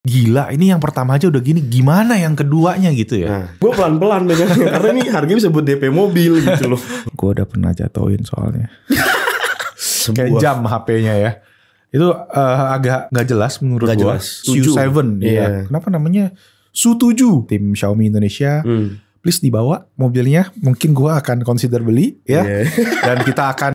gila ini yang pertama aja udah gini gimana yang keduanya gitu ya nah, gue pelan pelan megangnya karena ini harganya bisa buat dp mobil gitu loh gue udah pernah jatuhin soalnya kayak jam hp-nya ya itu uh, agak nggak jelas menurut gue su seven yeah. Iya. kenapa namanya su 7 tim xiaomi indonesia hmm. please dibawa mobilnya mungkin gue akan consider beli ya yeah. dan kita akan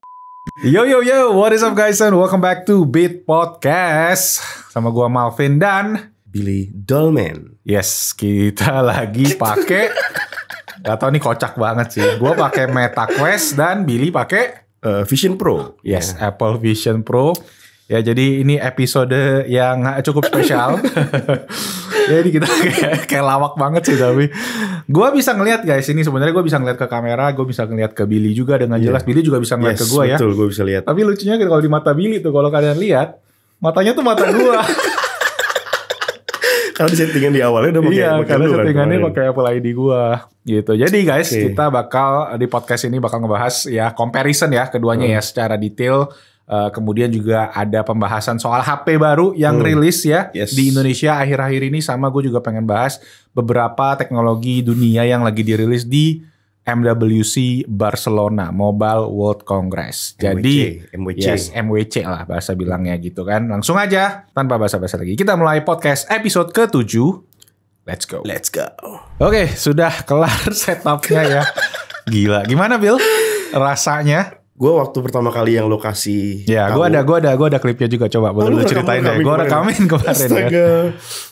Yo yo yo, what is up guys and welcome back to Beat Podcast sama gua Malvin dan Billy Dolman. Yes, kita lagi gitu. pakai Gak tau nih kocak banget sih. Gua pakai Meta Quest dan Billy pakai uh, Vision Pro. Yes, yeah. Apple Vision Pro. Ya jadi ini episode yang cukup spesial. jadi kita kayak, kayak lawak banget sih tapi Gua bisa ngelihat guys ini sebenarnya gue bisa ngelihat ke kamera, gue bisa ngelihat ke Billy juga dengan iya. jelas. Yeah. Billy juga bisa ngelihat yes, ke gue ya. Betul, gue bisa lihat. Tapi lucunya kalau di mata Billy tuh kalau kalian lihat matanya tuh mata gue karena di settingan di awalnya udah pakai iya, karena settingannya pakai Apple ID gua gitu. Jadi guys, okay. kita bakal di podcast ini bakal ngebahas ya comparison ya keduanya ya, hmm. ya secara detail. Uh, kemudian juga ada pembahasan soal HP baru yang hmm. rilis ya yes. di Indonesia akhir-akhir ini sama gue juga pengen bahas beberapa teknologi dunia yang lagi dirilis di MWC Barcelona Mobile World Congress. MWC, Jadi MWC. Yes, MWC lah bahasa bilangnya gitu kan. Langsung aja tanpa basa-basi lagi. Kita mulai podcast episode ke-7. Let's go. Let's go. Oke, sudah kelar setupnya ya. Gila, gimana Bill? Rasanya? gue waktu pertama kali yang lokasi ya gue ada gue ada gue ada klipnya juga coba boleh lu ceritain deh gue rekamin kemarin ya. Astaga.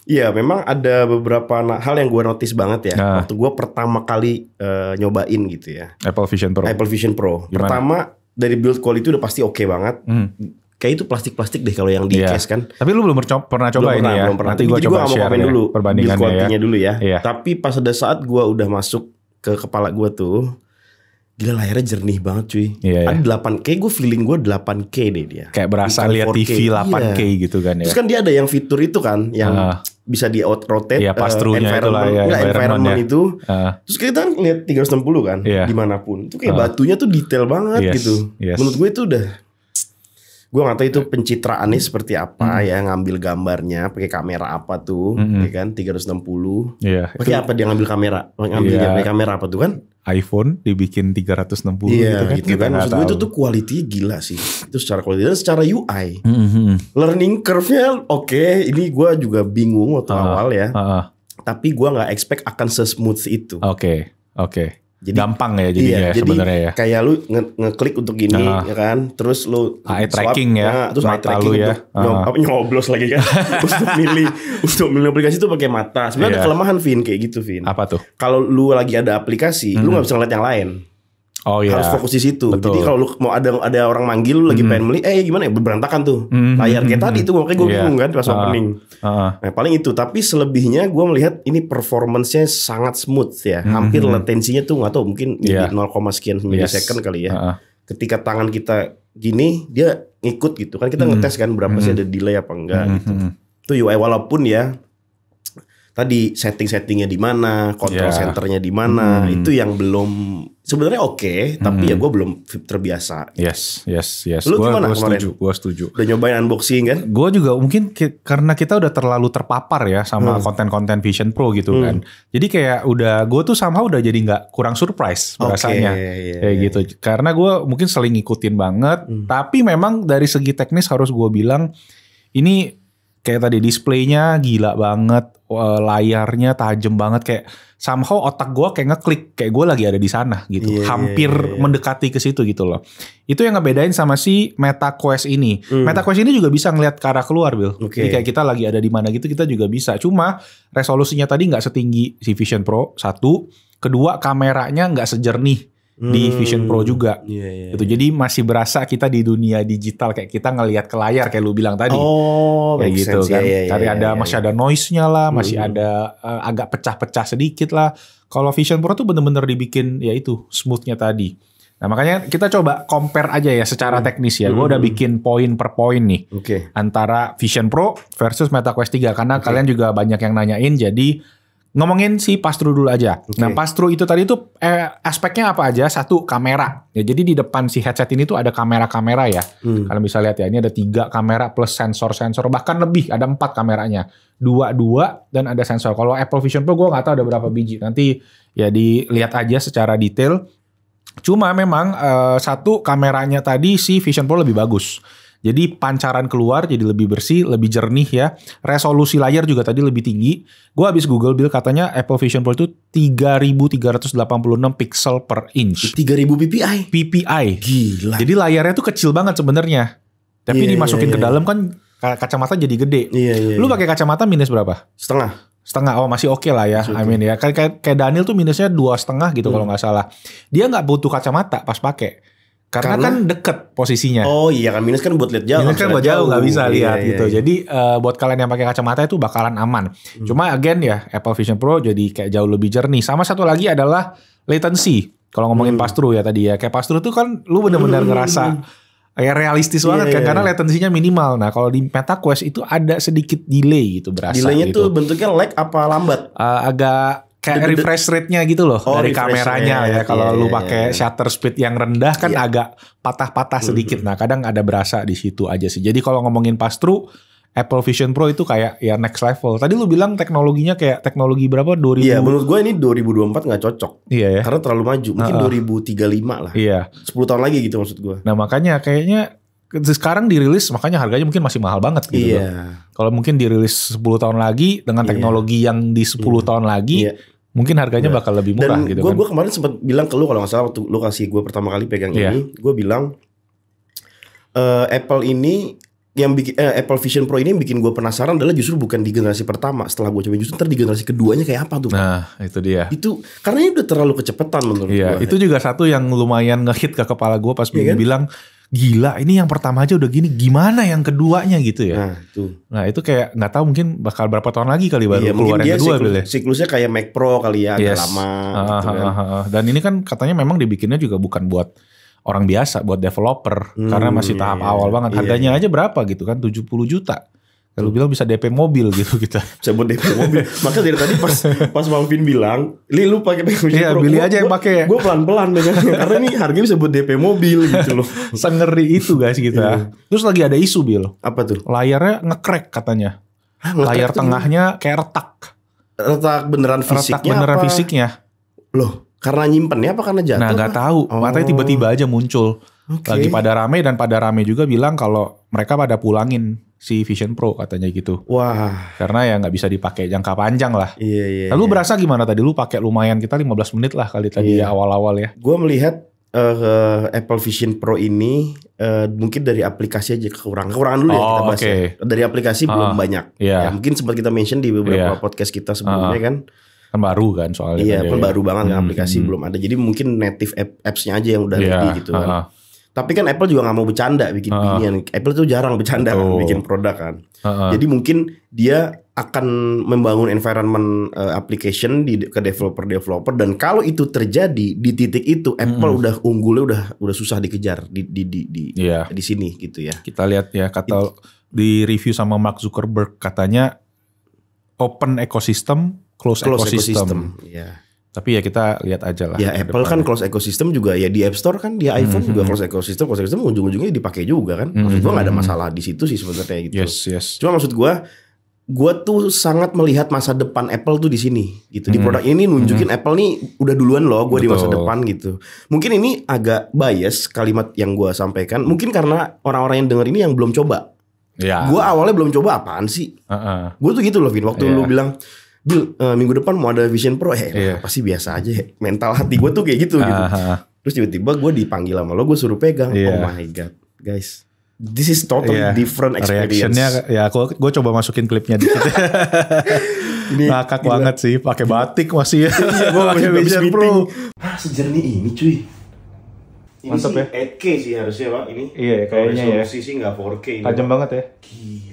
ya memang ada beberapa hal yang gue notice banget ya nah. waktu gue pertama kali uh, nyobain gitu ya Apple Vision Pro Apple Vision Pro Gimana? pertama dari build quality udah pasti oke okay banget hmm. kayak itu plastik-plastik deh kalau yang di yeah. case kan tapi lu belum pernah coba belum ini pernah, ya belum pernah. nanti gue coba gua share mau dulu perbandingannya build quality-nya ya. dulu ya yeah. Ya. Iya. tapi pas ada saat gue udah masuk ke kepala gue tuh Gila layarnya jernih banget cuy. Iya, ada iya. 8K, kan gue feeling gue 8K deh dia. Kayak berasa lihat TV 8K iya. gitu kan ya. Terus kan dia ada yang fitur itu kan, yang uh, bisa di out rotate iya, uh, environment, itulah, ya, enggak, environment ya. itu. Uh, Terus kita kan lihat 360 kan, yeah. dimanapun. Itu kayak uh, batunya tuh detail banget yes, gitu. Yes. Menurut gue itu udah gue gak tahu itu pencitraannya hmm. seperti apa hmm. ya ngambil gambarnya pakai kamera apa tuh hmm. ya kan 360 yeah, iya, pakai apa dia ngambil kamera ngambil yeah. dia kamera apa tuh kan iPhone dibikin 360 yeah, iya, gitu kan, gitu kan. maksud gue itu tuh quality gila sih itu secara kualitas dan secara UI hmm, hmm, hmm. learning curve-nya oke okay. ini gue juga bingung waktu uh, awal ya uh, uh. tapi gue gak expect akan sesmooth itu oke okay. oke okay jadi gampang ya jadinya iya, ya jadi sebenarnya ya. Kayak lu nge ngeklik untuk gini -huh. ya kan, terus lu eye tracking swap, ya, nah, terus mata eye tracking lu ya. Nyom, uh. apa, nyoblos lagi kan untuk milih untuk milih aplikasi itu pakai mata. Sebenarnya yeah. ada iya. kelemahan Vin kayak gitu Vin. Apa tuh? Kalau lu lagi ada aplikasi, hmm. lu nggak bisa ngeliat yang lain. Oh iya. Harus fokus di situ. Betul. Jadi kalau lu mau ada ada orang manggil lu lagi mm. pengen beli, eh gimana ya berantakan tuh. Mm. Layar kayak tadi itu makanya gue yeah. bingung kan pas uh, opening. Uh. Nah, paling itu tapi selebihnya gue melihat ini performance sangat smooth ya. Mm Hampir latensinya tuh nggak tahu mungkin yeah. Iya. 0, sekian milisecond yes. kali ya. Uh. Ketika tangan kita gini dia ngikut gitu kan kita mm. ngetes kan berapa mm. sih hmm. ada delay apa enggak mm. gitu. Mm. Itu UI walaupun ya tadi setting-settingnya di mana, control yeah. centernya di mana, mm. itu yang belum sebenarnya oke, okay, tapi ya hmm. ya gue belum terbiasa. Yes, yes, yes. Lu gua, gimana gua Setuju, gua setuju. Udah nyobain unboxing kan? Gue juga mungkin ke, karena kita udah terlalu terpapar ya sama hmm. konten-konten Vision Pro gitu hmm. kan. Jadi kayak udah gue tuh sama udah jadi nggak kurang surprise okay, rasanya yeah, iya, kayak iya. gitu. Karena gue mungkin seling ngikutin banget, hmm. tapi memang dari segi teknis harus gue bilang ini kayak tadi displaynya gila banget eh, layarnya tajam banget kayak somehow otak gue kayak ngeklik kayak gue lagi ada di sana gitu yeah, iya, hampir yeah, yeah. mendekati ke situ gitu loh itu yang ngebedain sama si Meta Quest ini mm. Meta Quest ini juga bisa ngeliat ke arah keluar Bill okay. jadi kayak kita lagi ada di mana gitu kita juga bisa cuma resolusinya tadi nggak setinggi si Vision Pro satu kedua kameranya nggak sejernih di hmm. Vision Pro juga. Yeah, yeah, itu iya. jadi masih berasa kita di dunia digital kayak kita ngelihat ke layar kayak lu bilang tadi. Oh, kayak gitu sense. kan. Yeah, yeah, Tapi yeah, ada yeah, masih yeah. ada noise-nya lah, masih mm. ada uh, agak pecah-pecah sedikit lah. Kalau Vision Pro tuh bener-bener dibikin ya itu smoothnya tadi. Nah makanya kita coba compare aja ya secara hmm. teknis ya. gua udah hmm. bikin poin per poin nih okay. antara Vision Pro versus Meta Quest 3 karena okay. kalian juga banyak yang nanyain. Jadi ngomongin si pastru dulu aja. Okay. Nah, pastru itu tadi tuh eh, aspeknya apa aja? Satu kamera. Ya, jadi di depan si headset ini tuh ada kamera-kamera ya. Hmm. Kalian bisa lihat ya, ini ada tiga kamera plus sensor-sensor bahkan lebih ada empat kameranya. Dua dua dan ada sensor. Kalau Apple Vision Pro gue nggak tahu ada berapa biji. Nanti ya dilihat aja secara detail. Cuma memang eh, satu kameranya tadi si Vision Pro lebih bagus jadi pancaran keluar jadi lebih bersih, lebih jernih ya. Resolusi layar juga tadi lebih tinggi. Gue habis Google Bill katanya Apple Vision Pro itu 3386 pixel per inch. 3000 PPI. PPI. Gila. Jadi layarnya tuh kecil banget sebenarnya. Tapi yeah, iya, dimasukin yeah, yeah. ke iya. dalam kan kacamata jadi gede. Iya, iya. Lu iya. pakai kacamata minus berapa? Setengah setengah oh masih oke okay lah ya I mean ya Kay kayak, kayak Daniel tuh minusnya dua setengah gitu hmm. kalau nggak salah dia nggak butuh kacamata pas pakai karena, Karena kan deket posisinya. Oh iya kan minus kan buat lihat jauh. Minus kan, kan buat jauh nggak bisa iya, lihat iya, gitu. Iya. Jadi uh, buat kalian yang pakai kacamata itu bakalan aman. Hmm. Cuma again ya Apple Vision Pro jadi kayak jauh lebih jernih. Sama satu lagi adalah latency. Kalau ngomongin hmm. pass ya tadi ya. Kayak pas tuh kan lu bener-bener hmm. ngerasa ya realistis iya, banget yeah, kan yeah. karena iya. latensinya minimal. Nah, kalau di Meta Quest itu ada sedikit delay gitu berasa Delaynya gitu. tuh bentuknya lag apa lambat? Uh, agak kayak refresh rate-nya gitu loh oh, dari kameranya ya. Iya, kalau yeah, lu iya, pakai yeah. shutter speed yang rendah kan yeah. agak patah-patah mhm. sedikit. Mm -hmm. Nah, kadang ada berasa di situ aja sih. Jadi kalau ngomongin pass through Apple Vision Pro itu kayak ya next level. Tadi lu bilang teknologinya kayak teknologi berapa? 2000. Iya, menurut gue ini 2024 nggak cocok. Iya ya. Karena terlalu maju. Mungkin uh, 2035 lah. Iya. 10 tahun lagi gitu maksud gue. Nah, makanya kayaknya sekarang dirilis makanya harganya mungkin masih mahal banget gitu. Iya. Kalau mungkin dirilis 10 tahun lagi dengan iya. teknologi iya. yang di 10 iya. Mhm. tahun lagi iya mungkin harganya yeah. bakal lebih murah Dan gitu gua, kan. Gue kemarin sempat bilang ke lu kalau nggak salah waktu lu kasih gue pertama kali pegang yeah. ini, gue bilang uh, Apple ini yang bikin eh, Apple Vision Pro ini yang bikin gue penasaran adalah justru bukan di generasi pertama setelah gue coba justru ntar di generasi keduanya kayak apa tuh nah itu dia itu karena ini udah terlalu kecepatan menurut iya, gue itu juga satu yang lumayan ngehit ke kepala gue pas yeah, kan? bilang gila ini yang pertama aja udah gini gimana yang keduanya gitu ya nah itu nah itu kayak nggak tahu mungkin bakal berapa tahun lagi kali baru iya, keluar yang kedua siklus, gitu. ya. siklusnya kayak Mac Pro kali ya yes. agak lama ah, gitu ah, kan. Ah, ah, ah, dan ini kan katanya memang dibikinnya juga bukan buat orang biasa buat developer hmm, karena masih tahap iya, awal banget iya, harganya iya. aja berapa gitu kan 70 juta kalau bilang bisa DP mobil gitu kita. Bisa buat DP mobil. Maka dari tadi pas pas Malvin bilang, "Li lu pakai Mac Iya, beli aja yang pakai ya. Gue pelan-pelan dengan karena ini harganya bisa buat DP mobil gitu loh. Sengeri itu guys kita. Iya. Terus lagi ada isu Bil. Apa tuh? Layarnya ngecrack katanya. Hah, Layar tengahnya kayak retak. Retak beneran fisiknya. Retak beneran apa? fisiknya. Loh, karena nyimpen ya apa karena jatuh? Nah, nggak tahu. Oh. Katanya tiba-tiba aja muncul. Okay. Lagi pada rame dan pada rame juga bilang kalau mereka pada pulangin si Vision Pro katanya gitu. Wah. Karena ya nggak bisa dipakai jangka panjang lah. Iya iya. Lalu iya. berasa gimana tadi? Lu pakai lumayan kita 15 menit lah kali tadi iya. Ya, awal-awal ya. Gue melihat uh, Apple Vision Pro ini uh, mungkin dari aplikasi aja kekurangan. Kekurangan dulu oh, ya kita oh, bahas. Okay. Ya. Dari aplikasi uh, belum ah, banyak. Yeah. Ya, mungkin sempat kita mention di beberapa yeah. podcast kita sebelumnya uh, kan. Kan baru kan soalnya. Iya, kan, kan iya, iya. baru banget kan hmm, kan aplikasi hmm. belum ada. Jadi mungkin native app apps-nya aja yang udah yeah. ready gitu kan. Uh, uh. Tapi kan Apple juga nggak mau bercanda bikin uh. ginian. Apple tuh jarang bercanda oh. kan bikin produk kan. Uh -huh. Jadi mungkin dia akan membangun environment uh, application di ke developer developer dan kalau itu terjadi di titik itu Apple mm -hmm. udah unggulnya udah udah susah dikejar di di di di, yeah. di sini gitu ya. Kita lihat ya kata It, di review sama Mark Zuckerberg katanya open ecosystem, close, close ecosystem. ecosystem. Yeah. Tapi ya kita lihat aja lah. Ya Apple depan. kan close ekosistem juga ya di App Store kan di hmm, iPhone mm -hmm. juga close ekosistem. close ecosystem ujung-ujungnya dipakai juga kan. Maksud mm -hmm. gua hmm, ada masalah hmm. di situ sih sebenarnya gitu. Yes, yes. Cuma maksud gua gua tuh sangat melihat masa depan Apple tuh di sini gitu di hmm. produk ini nunjukin hmm. Apple nih udah duluan loh Gua di masa depan gitu mungkin ini agak bias kalimat yang gua sampaikan mungkin karena orang-orang yang denger ini yang belum coba ya. Gua awalnya belum coba apaan sih uh -uh. gue tuh gitu loh Vin waktu yeah. lu iya. bilang Bil, uh, minggu depan mau ada Vision Pro ya yeah. pasti biasa aja mental hati gue tuh kayak gitu ah, gitu ah, ah. terus tiba-tiba gue dipanggil sama lo gue suruh pegang yeah. oh my god guys this is totally yeah. different experience ya aku gue coba masukin klipnya dikit ini ngakak gila. banget sih pakai batik masih ya gue pakai Vision Pro Hah, sejernih ini cuy ini Mantap sih ya. 8K sih harusnya pak ini. Iya kayaknya ya. Resolusi sih nggak 4K. Tajam banget ya. Gila.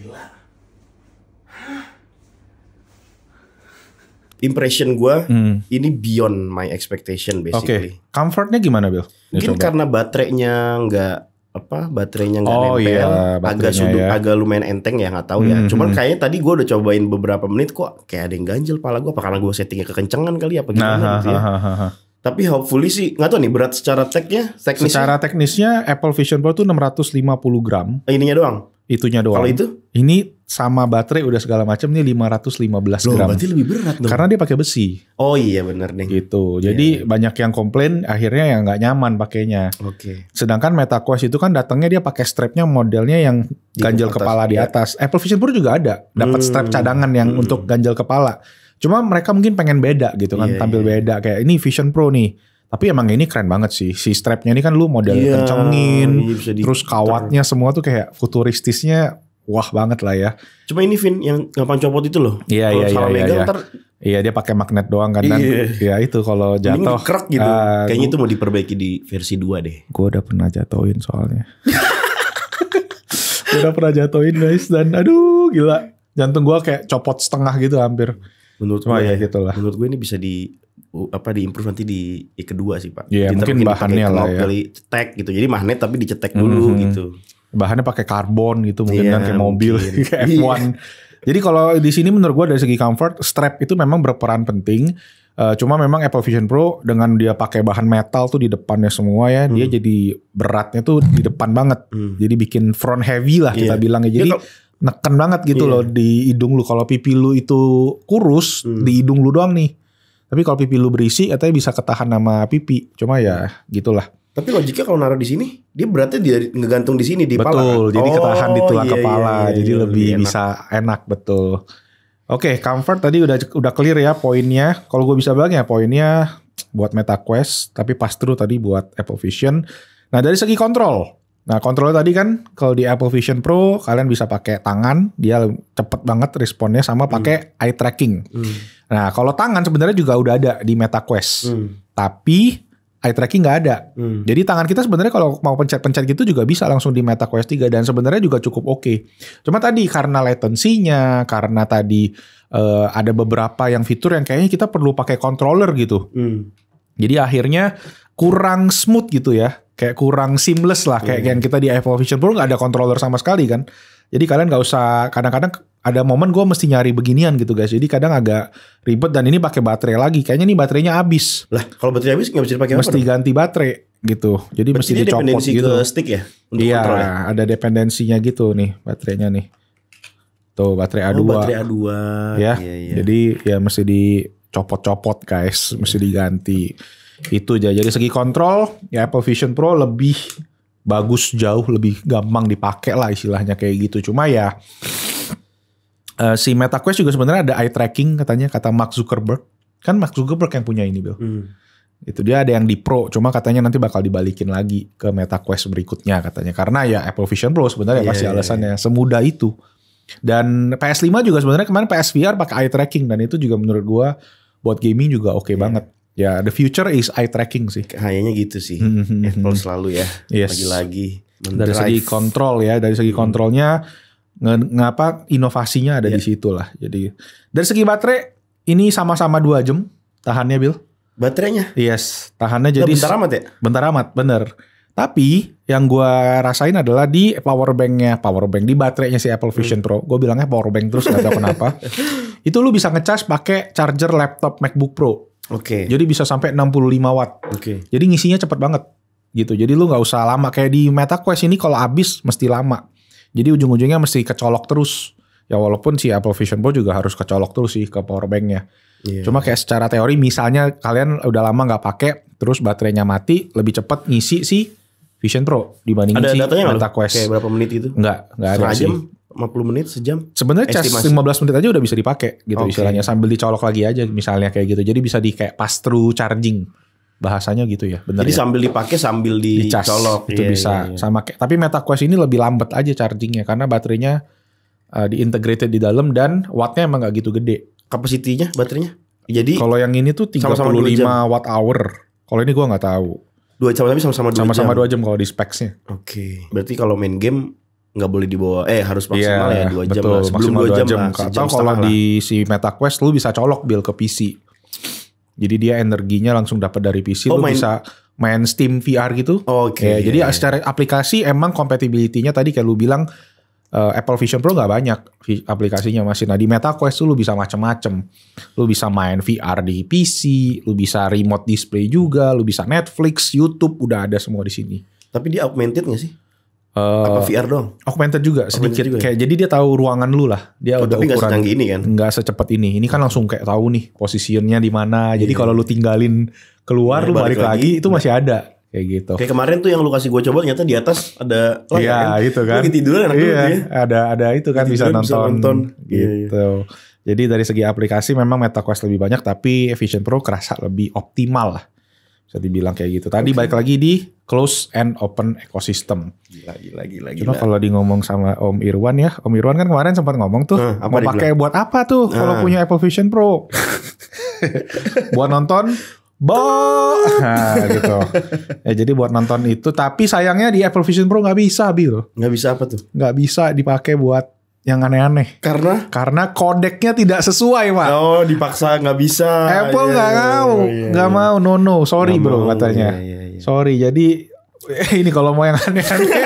impression gue hmm. ini beyond my expectation basically. Okay. Comfortnya gimana Bill? Mungkin Coba. karena baterainya nggak apa baterainya nggak oh, nempel, iya, agak sudut ya. agak lumayan enteng ya nggak tahu ya. hmm, ya. Cuman hmm. kayaknya tadi gue udah cobain beberapa menit kok kayak ada yang ganjel pala gue apa karena gue settingnya kekencangan kali ya, apa gimana nah, gitu ya. Ha, ha, ha. Tapi hopefully sih nggak tahu nih berat secara teknya teknisnya. Secara teknisnya Apple Vision Pro tuh 650 gram. Ininya doang itunya doang. Kalau itu? Ini sama baterai udah segala macam nih 515 Loh, gram. berarti lebih berat dong. Karena dia pakai besi. Oh iya benar nih. Gitu. Iya, Jadi yeah. banyak yang komplain akhirnya yang nggak nyaman pakainya. Oke. Okay. Sedangkan MetaQuest itu kan datangnya dia pakai strapnya modelnya yang di ganjel atas, kepala di iya. atas. Ya. Apple Vision Pro juga ada, dapat hmm. strap cadangan yang hmm. untuk ganjel kepala. Cuma mereka mungkin pengen beda gitu kan, yeah, tampil yeah. beda kayak ini Vision Pro nih tapi emang ini keren banget sih. Si strapnya ini kan lu model yeah, kencengin, iya terus kawatnya semua tuh kayak futuristisnya wah banget lah ya. Cuma ini Vin yang gampang copot itu loh. Iya iya iya. Iya, iya ntar... iya dia pakai magnet doang kan dan iya. ya itu kalau jatuh krek gitu. Uh, Kayaknya itu mau diperbaiki di versi 2 deh. Gue udah pernah jatuhin soalnya. udah pernah jatuhin guys dan aduh gila jantung gue kayak copot setengah gitu hampir. Menurut gue ya, ya gitu lah. Menurut gue ini bisa di apa diimprove nanti di, di kedua sih pak. Iya mungkin bahannya lah ya. Dari cetek gitu, jadi magnet tapi dicetek dulu mm -hmm. gitu. Bahannya pakai karbon gitu mungkin yeah, kan kayak mobil, kayak iya. F1. jadi kalau di sini menurut gua dari segi comfort, strap itu memang berperan penting. Uh, cuma memang Apple Vision Pro dengan dia pakai bahan metal tuh di depannya semua ya, hmm. dia jadi beratnya tuh di depan banget. Hmm. Jadi bikin front heavy lah yeah. kita iya. bilang ya. Jadi neken banget gitu yeah. loh di hidung lu. Kalau pipi lu itu kurus, hmm. di hidung lu doang nih tapi kalau pipi lu berisi, katanya bisa ketahan nama pipi. Cuma ya gitulah. Tapi logiknya kalau naruh di sini, dia berarti dia ngegantung di sini di betul, kepala. Kan? Betul, jadi oh, ketahan di oh, tulang iya, iya, kepala, iya, iya, jadi iya, iya lebih, lebih iya, enak. bisa enak betul. Oke, okay, comfort tadi udah udah clear ya poinnya. Kalau gue bisa bilang ya poinnya buat Meta Quest, tapi pas true tadi buat Apple Vision. Nah dari segi kontrol, nah kontrolnya tadi kan kalau di Apple Vision Pro kalian bisa pakai tangan, dia cepet banget responnya sama pakai hmm. eye tracking. Hmm. Nah, kalau tangan sebenarnya juga udah ada di Meta Quest. Hmm. Tapi eye tracking nggak ada. Hmm. Jadi tangan kita sebenarnya kalau mau pencet-pencet gitu juga bisa langsung di Meta Quest 3 dan sebenarnya juga cukup oke. Okay. Cuma tadi karena latensinya, karena tadi uh, ada beberapa yang fitur yang kayaknya kita perlu pakai controller gitu. Hmm. Jadi akhirnya kurang smooth gitu ya. Kayak kurang seamless lah kayak hmm. yang kita di Apple Vision Pro nggak ada controller sama sekali kan. Jadi kalian nggak usah kadang-kadang ada momen gue mesti nyari beginian gitu guys. Jadi kadang agak ribet dan ini pakai baterai lagi. Kayaknya ini baterainya habis. Lah, kalau baterai habis nggak bisa dipakai Mesti apa ganti baterai gitu. Jadi Berarti mesti dicopot gitu. Ke stick ya untuk Iya, kontrolnya. ada dependensinya gitu nih baterainya nih. Tuh, baterai A2. Oh, baterai A2. Ya. Iya, iya. Jadi ya mesti dicopot-copot guys, mesti diganti. Itu aja. Jadi segi kontrol ya Apple Vision Pro lebih bagus jauh lebih gampang dipakai lah istilahnya kayak gitu. Cuma ya uh, si MetaQuest juga sebenarnya ada eye tracking katanya kata Mark Zuckerberg. Kan Mark Zuckerberg yang punya ini, bil Hmm. Itu dia ada yang di Pro, cuma katanya nanti bakal dibalikin lagi ke MetaQuest berikutnya katanya. Karena ya Apple Vision Pro sebenarnya yeah, pasti yeah, alasannya yeah. semudah itu. Dan PS5 juga sebenarnya kemarin PSVR pakai eye tracking dan itu juga menurut gua buat gaming juga oke okay iya. yeah. banget. Ya, the future is eye tracking sih. Kayaknya gitu sih. Mm -hmm. Apple hmm. selalu ya. Yes. Lagi-lagi. Dari segi kontrol ya, dari segi hmm. kontrolnya kontrolnya ngapa inovasinya ada yeah. di iya. situ lah. Jadi dari segi baterai ini sama-sama dua jam tahannya Bill. Baterainya? Yes, tahannya jadi bentar amat ya. Bentar amat, bener. Tapi yang gue rasain adalah di power banknya, power bank di baterainya si Apple Vision hmm. Pro. Gue bilangnya power bank terus nggak tahu kenapa. Itu lu bisa ngecas pakai charger laptop MacBook Pro. Oke. Okay. Jadi bisa sampai 65 watt. Oke. Okay. Jadi ngisinya cepet banget gitu. Jadi lu nggak usah lama kayak di Meta Quest ini kalau habis mesti lama. Jadi ujung-ujungnya mesti kecolok terus. Ya walaupun si Apple Vision Pro juga harus kecolok terus sih ke power banknya. Yeah. Cuma kayak secara teori misalnya kalian udah lama nggak pakai terus baterainya mati lebih cepat ngisi si Vision Pro dibandingin ada si datanya Meta Quest. Kayak berapa menit itu? Enggak, enggak ada sih. 50 menit sejam. Sebenarnya cas 15 menit aja udah bisa dipakai gitu okay. istilahnya sambil dicolok lagi aja misalnya kayak gitu. Jadi bisa di kayak pass through charging bahasanya gitu ya benar jadi ya? sambil dipakai sambil dicolok di itu iya, bisa iya, iya. sama kayak tapi Meta Quest ini lebih lambat aja chargingnya karena baterainya uh, diintegrated di dalam dan wattnya emang nggak gitu gede kapasitinya baterainya jadi kalau yang ini tuh 35 watt hour kalau ini gua nggak tahu dua jam tapi sama-sama dua sama-sama dua jam kalau di specsnya oke okay. berarti kalau main game nggak boleh dibawa eh harus iya, maksimal yeah, ya dua jam betul, lah sebelum dua jam, jam lah, jam kalau di si Meta Quest lu bisa colok bil ke PC jadi dia energinya langsung dapat dari PC oh, lu main... bisa main Steam VR gitu. Oke. Okay. Ya, jadi ah, secara aplikasi emang compatibility-nya tadi kayak lu bilang uh, Apple Vision Pro nggak banyak aplikasinya masih. Nah di Meta Quest tuh lu bisa macem-macem. Lu bisa main VR di PC, lu bisa remote display juga, lu bisa Netflix, YouTube udah ada semua di sini. Tapi dia augmented nggak sih? Uh, apa VR dong? Augmented juga sedikit juga. Ya? kayak jadi dia tahu ruangan lu lah. Dia oh, udah tapi ukuran gak ini kan. Enggak secepat ini. Ini kan oh. langsung kayak tahu nih posisinya di mana. Iya, jadi iya. kalau lu tinggalin keluar nah, lu iya, balik, balik lagi, lagi itu nah. masih ada kayak gitu. Kayak kemarin tuh yang lu kasih gue coba ternyata di atas ada oh, Iya, kan? gitu kan. Lu tiduran anak iya, ya. Ada ada itu kan bisa nonton, bisa nonton gitu. Iya, Jadi dari segi aplikasi memang MetaQuest lebih banyak tapi Vision Pro kerasa lebih optimal lah bisa dibilang kayak gitu. Tadi okay. balik lagi di close and open ecosystem. Lagi-lagi-lagi. Cuma kalau di ngomong sama Om Irwan ya, Om Irwan kan kemarin sempat ngomong tuh, eh, apa mau pakai buat apa tuh kalau eh. punya Apple Vision Pro? buat nonton Bo, nah, gitu. Ya jadi buat nonton itu, tapi sayangnya di Apple Vision Pro nggak bisa, Bill. Nggak bisa apa tuh? Nggak bisa dipakai buat yang aneh-aneh. Karena? Karena kodeknya tidak sesuai, Pak. Oh, dipaksa nggak bisa. Apple iya, nggak yeah, iya, mau, iya, nggak yeah, yeah. mau, no no, sorry gak bro mau, katanya. Sorry, jadi ini kalau mau yang aneh-aneh,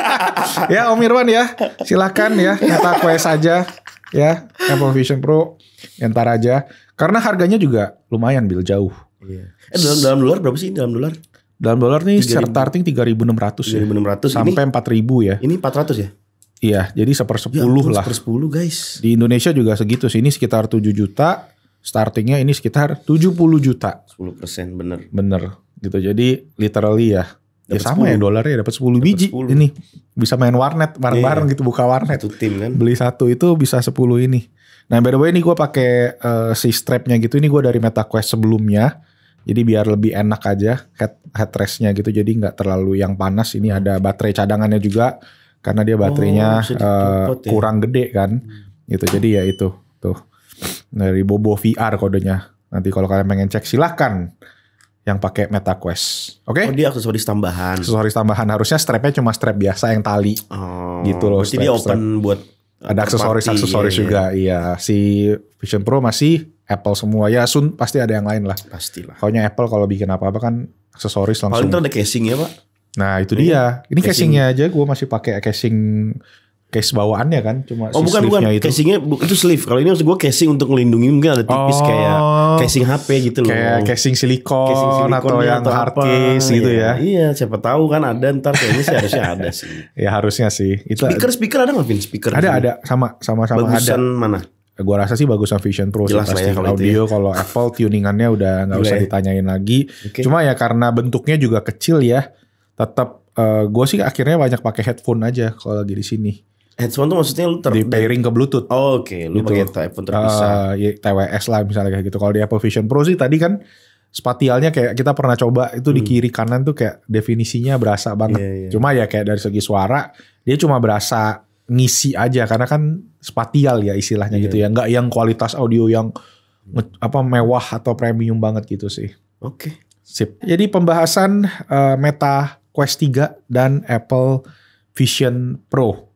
ya Om Irwan ya, silakan ya, nyata kue saja ya Apple Vision Pro, entar aja. Karena harganya juga lumayan bil jauh. yeah. Eh, dalam dalam dolar berapa sih dalam dolar? Dalam dolar nih 3, starting 3.600 ya. ratus sampai empat ribu ya. Ini empat ratus ya? Iya, jadi sepersepuluh ya, lah. sepuluh guys. Di Indonesia juga segitu sih. Ini sekitar 7 juta. Startingnya ini sekitar 70 juta. 10 persen bener. Bener gitu. Jadi literally ya. ya dapet ya sama 10. ya dolarnya dapat 10 dapet biji 10. ini. Bisa main warnet bareng-bareng yeah. gitu buka warnet. Satu tim kan. Beli satu itu bisa 10 ini. Nah by the way ini gue pakai uh, si strapnya gitu. Ini gue dari Meta Quest sebelumnya. Jadi biar lebih enak aja head headrestnya gitu. Jadi nggak terlalu yang panas. Ini ada baterai cadangannya juga karena dia oh, baterainya oh, uh, ya. kurang gede kan hmm. gitu jadi ya itu tuh dari Bobo VR kodenya nanti kalau kalian pengen cek silahkan yang pakai Meta Quest, Oke. Okay? Oh, dia aksesoris tambahan. Aksesoris tambahan harusnya strapnya cuma strap biasa yang tali. Oh, gitu loh. Jadi open strap. buat eh, ada aksesoris aksesoris iya, iya, juga. Iya. iya, si Vision Pro masih Apple semua ya Sun pasti ada yang lain lah. Pastilah. Pokoknya Apple kalau bikin apa-apa kan aksesoris langsung. Paling ada casing ya, Pak. Nah itu dia. Ini casingnya aja gue masih pakai casing case bawaannya kan cuma oh, si bukan, bukan. itu. Casingnya itu sleeve. Kalau ini maksud gue casing untuk melindungi mungkin ada tipis oh, kayak casing HP gitu loh. Kayak casing silikon, casing silikon atau yang atau hard gitu ya. ya. Iya, siapa tahu kan ada ntar kayaknya sih harusnya ada sih. ya harusnya sih. Itu speaker speaker ada nggak Vin speaker? Ada ada sama sama sama Bagusan ada. mana? gue rasa sih bagusan Vision Pro Jelas sih ya pasti. kalau ya. audio ya. kalau Apple tuningannya udah nggak usah ya. ditanyain lagi. Okay. Cuma ya karena bentuknya juga kecil ya tetap uh, eh, gue sih akhirnya banyak pakai headphone aja kalau lagi di sini. Headphone tuh maksudnya lu ter di pairing ke Bluetooth. Oh, Oke, okay. lu gitu. pakai headphone terpisah. Uh, ah, ya, TWS lah misalnya kayak gitu. Kalau di Apple Vision Pro sih tadi kan spatialnya kayak kita pernah coba itu hmm. di kiri kanan tuh kayak definisinya berasa banget. Yeah, yeah. Cuma ya kayak dari segi suara dia cuma berasa ngisi aja karena kan spatial ya istilahnya yeah. gitu iya. ya. Enggak yang kualitas audio yang apa mewah atau premium banget gitu sih. Oke. Okay. Sip. Jadi pembahasan uh, Meta Quest 3 dan Apple Vision Pro